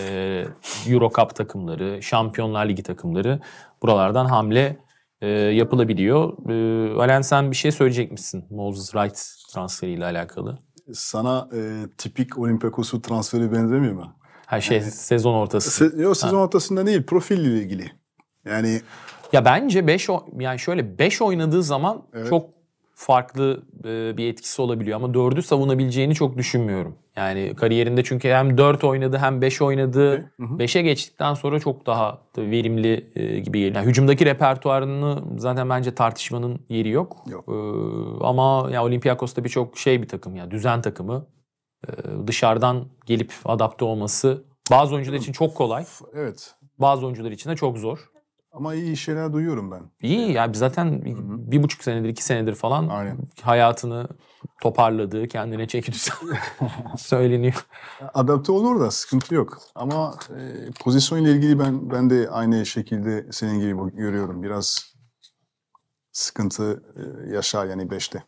e, Euro Cup takımları, Şampiyonlar Ligi takımları buralardan hamle e, yapılabiliyor. E, Alen sen bir şey söyleyecek misin Moses Wright transferiyle alakalı? Sana e, tipik Olympiakos'u transferi benzemiyor mu? Her şey yani, sezon ortası. Se, yok sezon ha. ortasında değil ile ilgili. Yani ya bence 5 yani şöyle 5 oynadığı zaman evet. çok farklı e, bir etkisi olabiliyor ama 4'ü savunabileceğini çok düşünmüyorum. Yani kariyerinde çünkü hem 4 oynadı hem 5 oynadı. 5'e geçtikten sonra çok daha verimli e, gibi geliyor. Yani hücumdaki repertuarını zaten bence tartışmanın yeri yok. yok. E, ama ya Olympiakos'ta birçok şey bir takım ya düzen takımı. E, dışarıdan gelip adapte olması bazı oyuncular için çok kolay. Evet. Bazı oyuncular için de çok zor. Ama iyi şeyler duyuyorum ben. İyi ya yani zaten Hı-hı. bir buçuk senedir, iki senedir falan Aynen. hayatını toparladığı, kendine çeki düzen söyleniyor. Adapte olur da sıkıntı yok. Ama e, pozisyon ile ilgili ben ben de aynı şekilde senin gibi görüyorum. Biraz sıkıntı e, yaşar yani 5'te.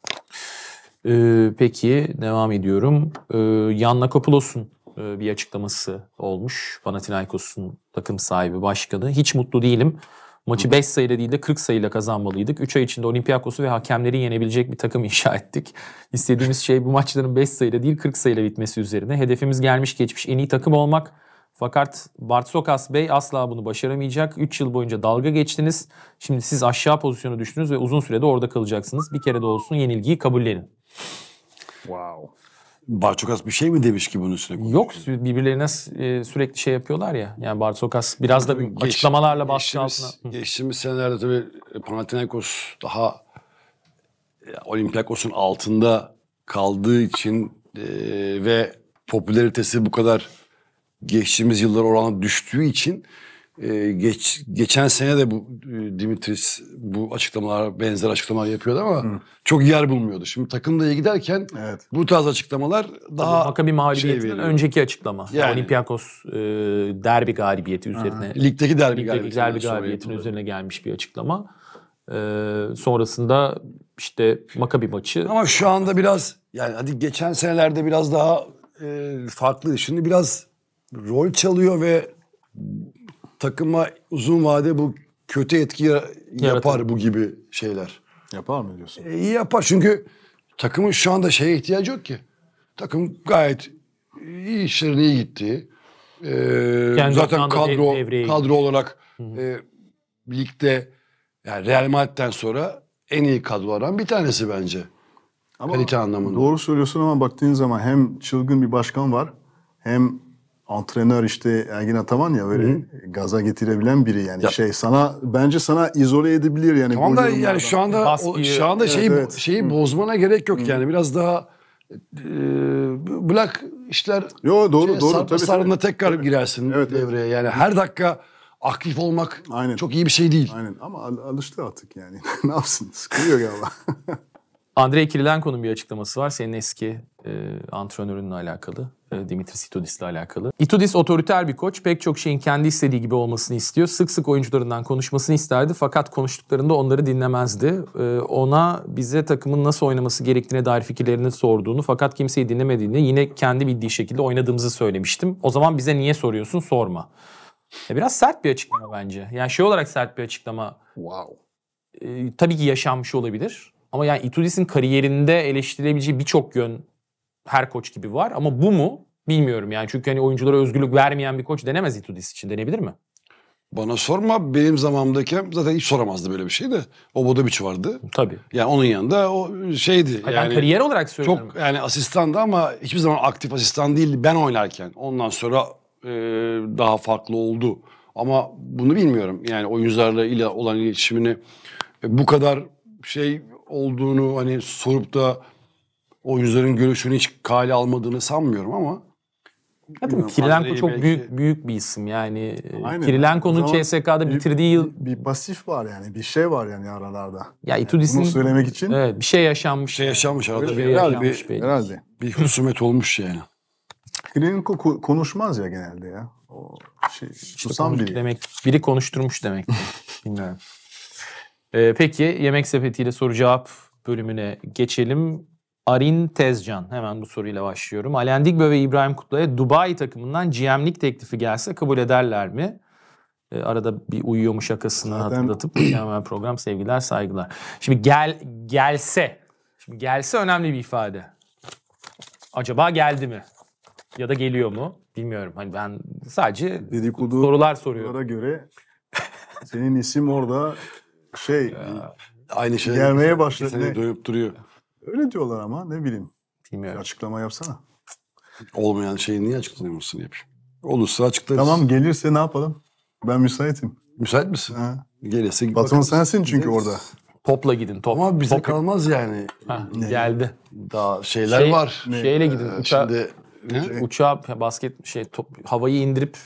Ee, peki devam ediyorum. Ee, Yanna Kopoulos'un e, bir açıklaması olmuş. Panathinaikos'un takım sahibi, başkanı. Hiç mutlu değilim. Maçı 5 sayıyla değil de 40 sayıyla kazanmalıydık. 3 ay içinde Olympiakos'u ve hakemleri yenebilecek bir takım inşa ettik. İstediğimiz şey bu maçların 5 sayıyla değil 40 sayıyla bitmesi üzerine. Hedefimiz gelmiş geçmiş en iyi takım olmak. Fakat Bartsokas Bey asla bunu başaramayacak. 3 yıl boyunca dalga geçtiniz. Şimdi siz aşağı pozisyona düştünüz ve uzun sürede orada kalacaksınız. Bir kere de olsun yenilgiyi kabullenin. Wow. Barçokas bir şey mi demiş ki bunun üstüne? Yok birbirlerine e, sürekli şey yapıyorlar ya. Yani Barçokas biraz da Geç, açıklamalarla baskı altına. Geçtiğimiz senelerde tabii Panathinaikos daha e, Olympiakos'un altında kaldığı için e, ve popülaritesi bu kadar geçtiğimiz yıllar oranla düştüğü için ee, geç, geçen sene de bu e, Dimitris bu açıklamalar benzer açıklamalar yapıyordu ama Hı. çok yer bulmuyordu. Şimdi takımla iyi giderken evet. bu tarz açıklamalar daha Tabii, bir şey mağlubiyetinden şey önceki açıklama. Yani. Olympiakos e, derbi galibiyeti üzerine. Aha. Ligdeki derbi ligdeki galibiyetinden derbi galibiyetinin üzerine gelmiş bir açıklama. E, sonrasında işte Makabi maçı. Ama şu anda biraz yani hadi geçen senelerde biraz daha e, farklıydı. Şimdi biraz rol çalıyor ve takıma uzun vade bu kötü etki yapar Yaratır. bu gibi şeyler. Yapar mı diyorsun? E, yapar çünkü takımın şu anda şeye ihtiyacı yok ki. Takım gayet iyi işlerin iyi gitti. Ee, zaten kadro kadro olarak Hı e, ligde yani Real Madrid'den sonra en iyi kadrolardan bir tanesi bence. Ama Kalite anlamında. Doğru söylüyorsun ama baktığın zaman hem çılgın bir başkan var hem antrenör işte Ergin Ataman ya böyle Hı-hı. gaza getirebilen biri yani ya. şey sana bence sana izole edebilir yani. Tamam da yani şu anda o, şu anda şeyi evet, şeyi Hı. bozmana gerek yok Hı. yani biraz daha e, bırak işler Yo doğru şey, doğru sar, tabii sarında tabii. tekrar tabii. girersin evet, devreye. Yani evet. her dakika aktif olmak Aynen. çok iyi bir şey değil. Aynen ama al, alıştı artık yani. ne yapsın? Sıkılıyor galiba. Andrei Kirilenko'nun bir açıklaması var. Senin eski e, antrenörünle alakalı. E, Dimitris Itudis'le alakalı. Itudis otoriter bir koç. Pek çok şeyin kendi istediği gibi olmasını istiyor. Sık sık oyuncularından konuşmasını isterdi. Fakat konuştuklarında onları dinlemezdi. E, ona bize takımın nasıl oynaması gerektiğine dair fikirlerini sorduğunu fakat kimseyi dinlemediğini yine kendi bildiği şekilde oynadığımızı söylemiştim. O zaman bize niye soruyorsun sorma. E, biraz sert bir açıklama bence. Yani şey olarak sert bir açıklama. Wow. E, tabii ki yaşanmış olabilir. Ama yani Itudis'in kariyerinde eleştirilebileceği birçok yön her koç gibi var ama bu mu bilmiyorum yani. Çünkü hani oyunculara özgürlük vermeyen bir koç denemez Itudis için denebilir mi? Bana sorma benim zamanımdaki zaten hiç soramazdı böyle bir şey de. O Bodoviç vardı. Tabii. Yani onun yanında o şeydi. Hayır, yani, ben kariyer olarak söylüyorum. Çok yani asistandı ama hiçbir zaman aktif asistan değildi ben oynarken. Ondan sonra e, daha farklı oldu. Ama bunu bilmiyorum. Yani oyuncularla ile olan iletişimini e, bu kadar şey olduğunu hani sorup da oyuncuların görüşünü hiç kale almadığını sanmıyorum ama ya Kirilenko çok belki... büyük büyük bir isim yani. Aynen. Kirilenko'nun CSK'da bitirdiği yıl bir, bir var yani bir şey var yani aralarda. Ya Itudis'in yani bunu söylemek için evet, bir şey yaşanmış. Bir Şey yaşanmış arada bir, şey yaşanmış bir, belki. herhalde bir husumet olmuş yani. Kirilenko konuşmaz ya genelde ya. O şey işte susam biri. Demek biri konuşturmuş demek. Bilmiyorum. Ee, peki yemek sepetiyle soru cevap bölümüne geçelim. Arin Tezcan. Hemen bu soruyla başlıyorum. Alen ve İbrahim Kutlu'ya Dubai takımından GM'lik teklifi gelse kabul ederler mi? E, arada bir uyuyormuş şakasını Zaten... hatırlatıp hemen program sevgiler saygılar. Şimdi gel gelse. Şimdi gelse önemli bir ifade. Acaba geldi mi? Ya da geliyor mu? Bilmiyorum. Hani ben sadece Dedikodu sorular soruyorum. göre senin isim orada şey ya, aynı şey gelmeye başladı. Seni duyup duruyor. Öyle diyorlar ama ne bileyim. Bilmiyorum. Bir açıklama yapsana. Olmayan şeyi niye açıklamıyorsun yapayım? Olursa açıklarız. Tamam gelirse ne yapalım? Ben müsaitim. Müsait misin? Ha. Gelirse Patron bakarız. sensin çünkü Geliriz. orada. Topla gidin top. Ama bize top. kalmaz yani. Ha, geldi. Daha şeyler şey, var. Ne? Şeyle gidin. Ee, uçağa, şimdi ne? Şey- uçağa basket şey top, havayı indirip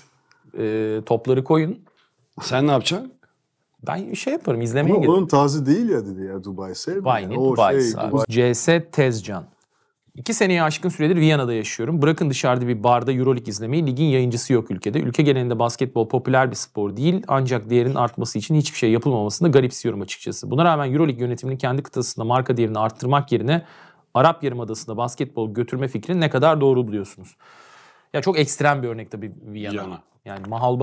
e, topları koyun. Sen ne yapacaksın? Ben şey yaparım izlemeye Ama gidiyorum. onun taze değil ya dedi ya Dubai sevmiyor. Dubai yani. ne o Dubai, şey, Dubai. CS Tezcan. İki seneye aşkın süredir Viyana'da yaşıyorum. Bırakın dışarıda bir barda Euroleague izlemeyi, ligin yayıncısı yok ülkede. Ülke genelinde basketbol popüler bir spor değil ancak değerinin artması için hiçbir şey yapılmamasını garipsiyorum açıkçası. Buna rağmen Euroleague yönetiminin kendi kıtasında marka değerini arttırmak yerine Arap Yarımadası'nda basketbol götürme fikrini ne kadar doğru buluyorsunuz? Ya çok ekstrem bir örnek tabii Viyana. Viyana. Yani Mahal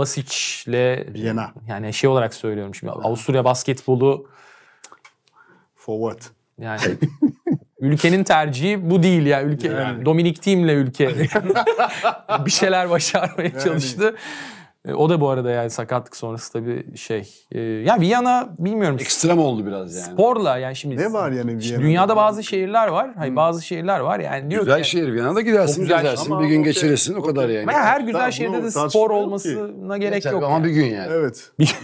Viyana. Yani şey olarak söylüyorum şimdi Viyana. Avusturya basketbolu forward. Yani ülkenin tercihi bu değil ya. Ülke yani. Dominik Team'le ülke bir şeyler başarmaya yani. çalıştı. E, o da bu arada yani sakatlık sonrası tabii şey. E, ya Viyana bilmiyorum. Ekstrem oldu biraz yani. Sporla yani şimdi. Ne var yani Viyana'da? Dünyada bazı şehirler var. Hayır hmm. bazı şehirler var yani. Diyor güzel ki, şehir Viyana'da gidersin güzel gezersin bir gün geçirirsin o kadar yani. Ama her güzel tamam, şehirde de spor olmasına ki. gerek yok. Ama yani. bir gün yani. Evet. bir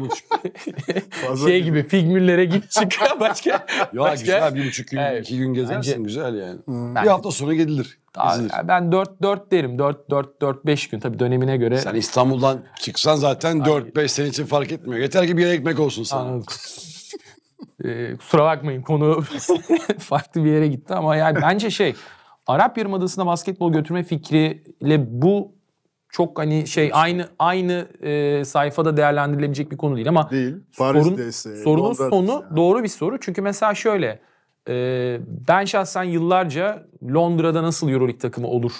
buçuk. şey gibi figmüllere git çık başka. Ya başka. güzel bir buçuk gün evet. iki gün gezersin güzel yani. Hmm. Bir hafta sonra gidilir. Daha, yani ben 4 4 derim. 4 4 4 5 gün tabii dönemine göre. Sen İstanbul'dan çıksan zaten 4 5 senin için fark etmiyor. Yeter ki bir yere ekmek olsun sana. ee, kusura bakmayın konu farklı bir yere gitti ama yani bence şey Arap Yarımadası'na basketbol götürme fikriyle bu çok hani şey aynı aynı e, sayfada değerlendirilebilecek bir konu değil ama değil. Paris sorun, desteği, sorunun sonu yani. doğru bir soru. Çünkü mesela şöyle e, ben şahsen yıllarca Londra'da nasıl Euroleague takımı olur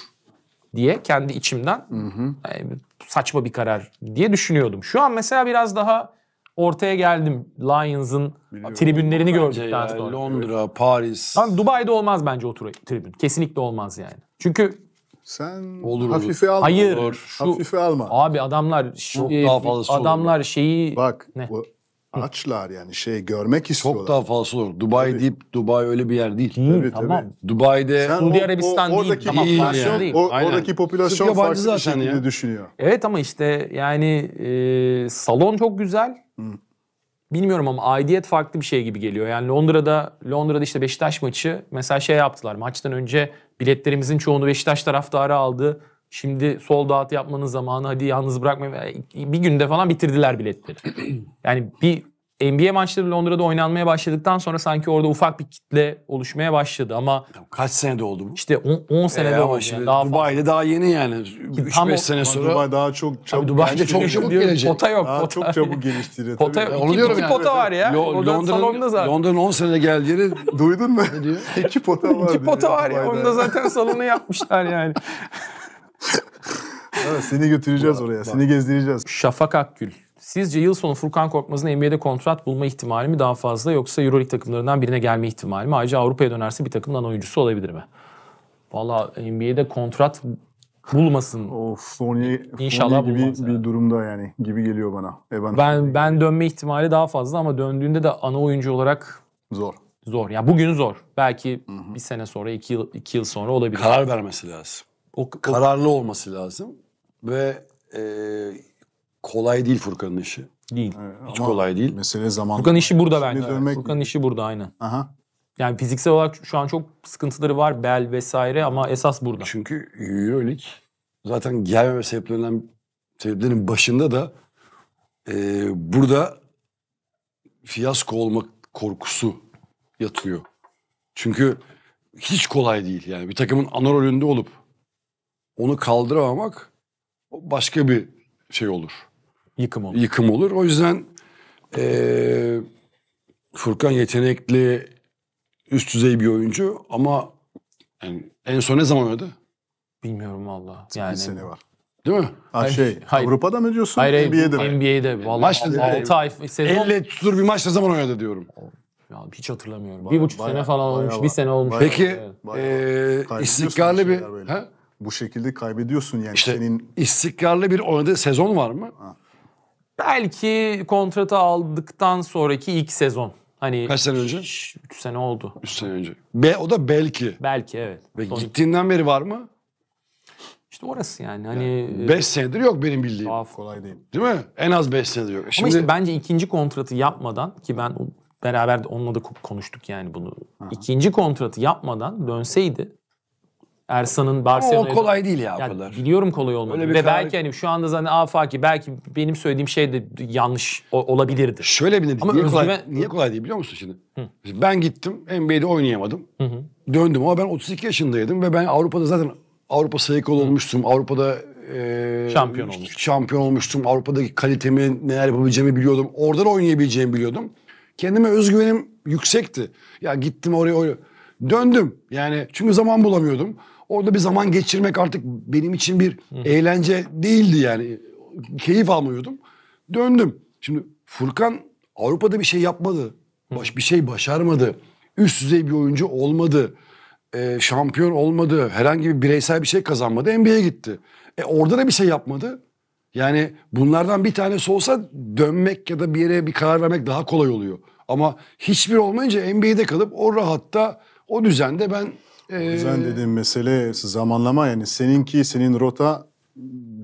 diye kendi içimden hı hı. Yani saçma bir karar diye düşünüyordum. Şu an mesela biraz daha ortaya geldim Lions'ın tribünlerini gördükten sonra. Londra, Paris. Ama Dubai'de olmaz bence o tribün. Kesinlikle olmaz yani. Çünkü sen olur, hafife olur. alma. Hayır, olur. şu hafife alma. Abi adamlar şu, daha fazla e, adamlar olur. şeyi Bak ne? Bu, Açlar yani şey görmek istiyorlar. Çok daha fazla olur. Dubai tabii. deyip Dubai öyle bir yer değil. Değil tabii, tamam. Tabii. Dubai'de Sen Suudi Arabistan o, oradaki değil. Popülasyon, değil yani. değil. O, oradaki popülasyon farklı zaten şekilde düşünüyor. Evet ama işte yani e, salon çok güzel. Hı. Bilmiyorum ama aidiyet farklı bir şey gibi geliyor. Yani Londra'da Londra'da işte Beşiktaş maçı mesela şey yaptılar. Maçtan önce biletlerimizin çoğunu Beşiktaş taraftarı aldı Şimdi sol dağıt yapmanın zamanı hadi yalnız bırakmayın. Bir günde falan bitirdiler biletleri. Yani bir NBA maçları Londra'da oynanmaya başladıktan sonra sanki orada ufak bir kitle oluşmaya başladı ama kaç senede oldu bu? İşte 10 senede ee, oldu. Şimdi daha Dubai'de daha yeni yani 3-5 sene sonra. Dubai daha çok çabuk. Dubai bence çok çabuk gelecek. Pota yok. Daha pota. çok çabuk geliştiriyor. Pota yok. Onu iki, iki yani. pota var ya. Londra'nın Londra'nın 10 senede geldiğini duydun mu? İki pota var. İki pota var ya. Onda zaten salonu yapmışlar yani. seni götüreceğiz oraya. Bak. Seni gezdireceğiz. Şafak Akgül. Sizce yıl sonu Furkan Korkmaz'ın NBA'de kontrat bulma ihtimali mi daha fazla yoksa Euroleague takımlarından birine gelme ihtimali mi? Ayrıca Avrupa'ya dönerse bir takımdan oyuncusu olabilir mi? Valla NBA'de kontrat bulmasın. Of, Sony, İnşallah Sony gibi bulmaz, bir yani. durumda yani gibi geliyor bana. Evan ben ben dönme ihtimali daha fazla ama döndüğünde de ana oyuncu olarak zor. Zor. Ya yani bugün zor. Belki Hı-hı. bir sene sonra, iki yıl, iki yıl sonra olabilir. Karar vermesi lazım. O, o, kararlı olması lazım ve e, kolay değil Furkan'ın işi. Değil. Evet, Hiç kolay değil. Mesele zaman. Furkan işi burada bence. Dönmek... Furkan işi burada aynı. Aha. Yani fiziksel olarak şu an çok sıkıntıları var bel vesaire ama esas burada. Çünkü Euroleague zaten gelmeme sebeplerinden sebeplerin başında da e, burada fiyasko olmak korkusu yatıyor. Çünkü hiç kolay değil yani bir takımın ana rolünde olup onu kaldıramamak başka bir şey olur. Yıkım olur. Yıkım olur. O yüzden e, Furkan yetenekli üst düzey bir oyuncu ama yani en son ne zaman oynadı? Bilmiyorum valla. Yani... Bir sene var. Değil mi? Ha şey, hayır. Avrupa'da mı diyorsun? Hayır, NBA'de mi? NBA'de. Vallahi maç 6 ay sezon. Elle tutulur bir maç ne zaman oynadı diyorum. Ya hiç hatırlamıyorum. Bayağı, bir buçuk bayağı, sene falan olmuş. Bayağı, bir sene olmuş. Peki bayağı, e, istikrarlı bir... He? bu şekilde kaybediyorsun yani işte senin istikrarlı bir oynadığı sezon var mı? Ha. Belki kontratı aldıktan sonraki ilk sezon. Hani Kaç sene önce? 3 sene oldu. 3 sene önce. Be, o da belki. Belki evet. Ve Son gittiğinden beri var mı? İşte orası yani. Hani 5 yani senedir yok benim bildiğim. Tuhaf. Kolay değil. Değil mi? En az 5 senedir yok. Şimdi... Ama işte bence ikinci kontratı yapmadan ki ben beraber de onunla da konuştuk yani bunu. Aha. İkinci kontratı yapmadan dönseydi Ersan'ın Barcelona'ya... O kolay değil ya o yani kadar. Biliyorum kolay olmadı. Ve karar... belki hani şu anda zaten Afaki belki benim söylediğim şey de yanlış o, olabilirdi. Şöyle bir Ama niye, özgüven... kolay, niye kolay değil biliyor musun şimdi? Hı. Ben gittim NBA'de oynayamadım. Hı hı. Döndüm ama ben 32 yaşındaydım ve ben Avrupa'da zaten Avrupa sayı kol olmuştum. Avrupa'da e, şampiyon olmuştum. Şampiyon olmuştum. Avrupa'daki kalitemi neler yapabileceğimi biliyordum. Orada oynayabileceğimi biliyordum. Kendime özgüvenim yüksekti. Ya gittim oraya oraya. Döndüm. Yani çünkü zaman bulamıyordum. Orada bir zaman geçirmek artık benim için bir Hı. eğlence değildi yani. Keyif almıyordum. Döndüm. Şimdi Furkan Avrupa'da bir şey yapmadı. Baş, bir şey başarmadı. Üst düzey bir oyuncu olmadı. Ee, şampiyon olmadı. Herhangi bir bireysel bir şey kazanmadı. NBA'ye gitti. E, orada da bir şey yapmadı. Yani bunlardan bir tanesi olsa dönmek ya da bir yere bir karar vermek daha kolay oluyor. Ama hiçbir olmayınca NBA'de kalıp o rahatta o düzende ben ee, o yüzden dediğim mesele zamanlama yani seninki senin rota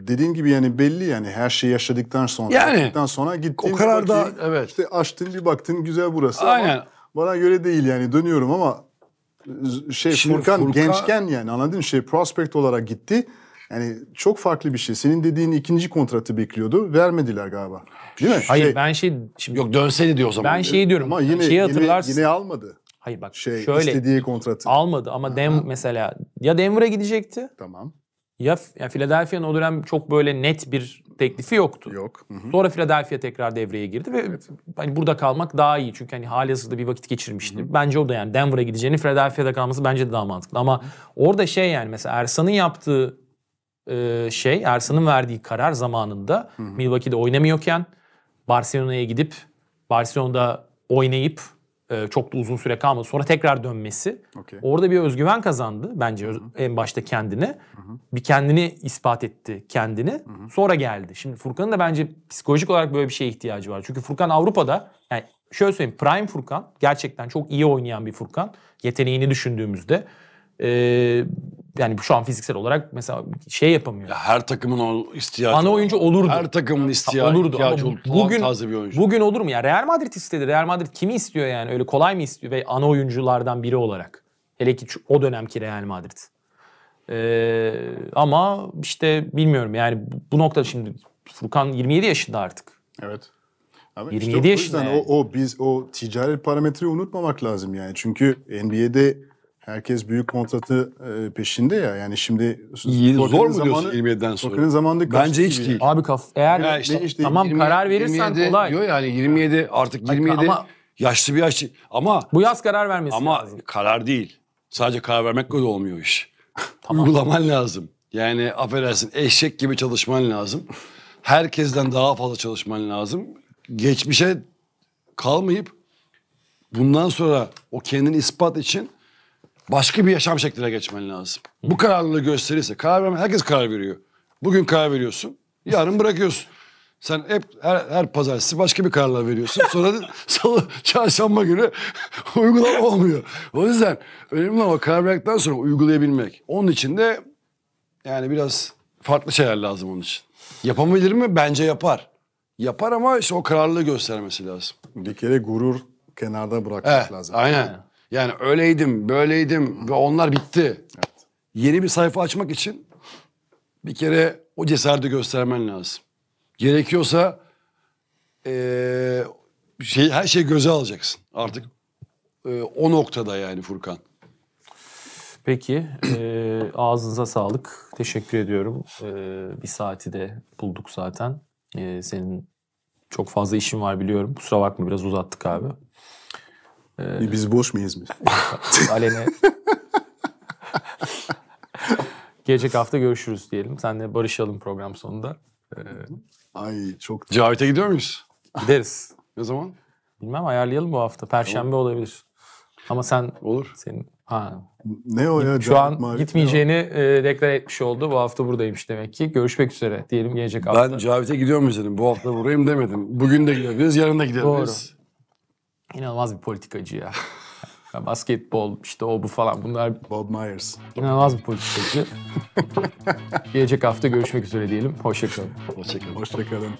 dediğim gibi yani belli yani her şeyi yaşadıktan sonra yani, yaşadıktan sonra gittin o kadar da evet. işte açtın bir baktın güzel burası Aynen. ama bana göre değil yani dönüyorum ama şey Şimdi Furkan, Furkan gençken yani anladın şey prospect olarak gitti. Yani çok farklı bir şey. Senin dediğin ikinci kontratı bekliyordu. Vermediler galiba. Değil mi? Hayır şey, ben şey şimdi yok dönseydi diyor o zaman. Ben şeyi diyorum. Ama yine şeyi hatırlarsın. Yine, yine almadı. Hayır bak şey, şöyle istediği kontratı almadı ama Dem mesela ya Denver'a gidecekti. Tamam. Ya, ya Philadelphia'nın o dönem çok böyle net bir teklifi yoktu. Yok. Hı hı. Sonra Philadelphia tekrar devreye girdi ve evet. hani burada kalmak daha iyi. Çünkü hani halihazırda bir vakit geçirmişti. Hı hı. Bence o da yani Denver'a gideceğini Philadelphia'da kalması bence de daha mantıklı. Ama hı hı. orada şey yani mesela Ersan'ın yaptığı e, şey, Ersan'ın verdiği karar zamanında hı hı. Milwaukee'de oynamıyorken Barcelona'ya gidip Barcelona'da oynayıp e, çok da uzun süre kalmadı. Sonra tekrar dönmesi. Okay. Orada bir özgüven kazandı bence Hı-hı. en başta kendine. Hı-hı. Bir kendini ispat etti kendini. Hı-hı. Sonra geldi. Şimdi Furkan'ın da bence psikolojik olarak böyle bir şeye ihtiyacı var. Çünkü Furkan Avrupa'da yani şöyle söyleyeyim prime Furkan gerçekten çok iyi oynayan bir Furkan. Yeteneğini düşündüğümüzde. Ee, yani şu an fiziksel olarak mesela şey yapamıyor. Ya her takımın o ihtiyacı Ana oyuncu olurdu. Her takımın ihtiyacı olurdu. ihtiyacı ama bugün, taze bir oyuncu. Bugün olur mu? Ya Real Madrid istedi. Real Madrid kimi istiyor yani? Öyle kolay mı istiyor? Ve ana oyunculardan biri olarak. Hele ki o dönemki Real Madrid. Ee, ama işte bilmiyorum yani bu noktada şimdi Furkan 27 yaşında artık. Evet. Abi 27 işte o yaşında. Yani. O, o biz o ticari parametreyi unutmamak lazım yani. Çünkü NBA'de Herkes büyük kontratı e, peşinde ya. Yani şimdi İyi, zor mu zamanı, diyorsun 27'den sonra? Bakır'ın zamanında Bence hiç gibi? değil. Abi kaf eğer Ya işte, işte tamam 20 karar verirsen 27 kolay. Diyor yani 27 artık 27 ama- yaşlı bir yaşlı ama Bu yaz karar vermesi ama lazım. karar değil. Sadece karar vermek de olmuyor iş. Uygulaman lazım. Yani affedersin eşek gibi çalışman lazım. Herkesten daha fazla çalışman lazım. Geçmişe kalmayıp bundan sonra o kendini ispat için başka bir yaşam şekline geçmen lazım. Bu kararlılığı gösterirse, karar vermen, herkes karar veriyor. Bugün karar veriyorsun, yarın bırakıyorsun. Sen hep her, her pazartesi başka bir kararlar veriyorsun. Sonra salı, çarşamba günü uygulama olmuyor. O yüzden önemli olan karar verdikten sonra uygulayabilmek. Onun için de yani biraz farklı şeyler lazım onun için. Yapabilir mi? Bence yapar. Yapar ama işte o kararlılığı göstermesi lazım. Bir kere gurur kenarda bırakmak evet, lazım. Aynen. Yani öyleydim, böyleydim ve onlar bitti. Evet. Yeni bir sayfa açmak için bir kere o cesareti göstermen lazım. Gerekiyorsa ee, şey, her şeyi göze alacaksın artık. E, o noktada yani Furkan. Peki, e, ağzınıza sağlık. Teşekkür ediyorum. E, bir saati de bulduk zaten. E, senin çok fazla işin var biliyorum. Kusura bakma biraz uzattık abi. Ee, Biz boş muyuz biz? Alene. Gelecek hafta görüşürüz diyelim. Senle barışalım program sonunda. Ee, Ay çok... Cavit'e gidiyor muyuz? Gideriz. ne zaman? Bilmem ayarlayalım bu hafta. Perşembe Olur. olabilir. Ama sen... Olur. Senin... Ha. Ne o ya? Şu an Mavit gitmeyeceğini e, deklar etmiş oldu. Bu hafta buradaymış demek ki. Görüşmek üzere diyelim gelecek hafta. Ben Cavit'e gidiyor muyuz dedim. Bu hafta burayım demedim. Bugün de gidebiliriz, yarın da gidebiliriz. Doğru. İnanılmaz bir politikacı ya. basketbol işte o bu falan bunlar Bob Myers. İnanılmaz bir politikacı. Gelecek hafta görüşmek üzere diyelim. Hoşçakalın. Hoşçakalın. Hoşçakalın.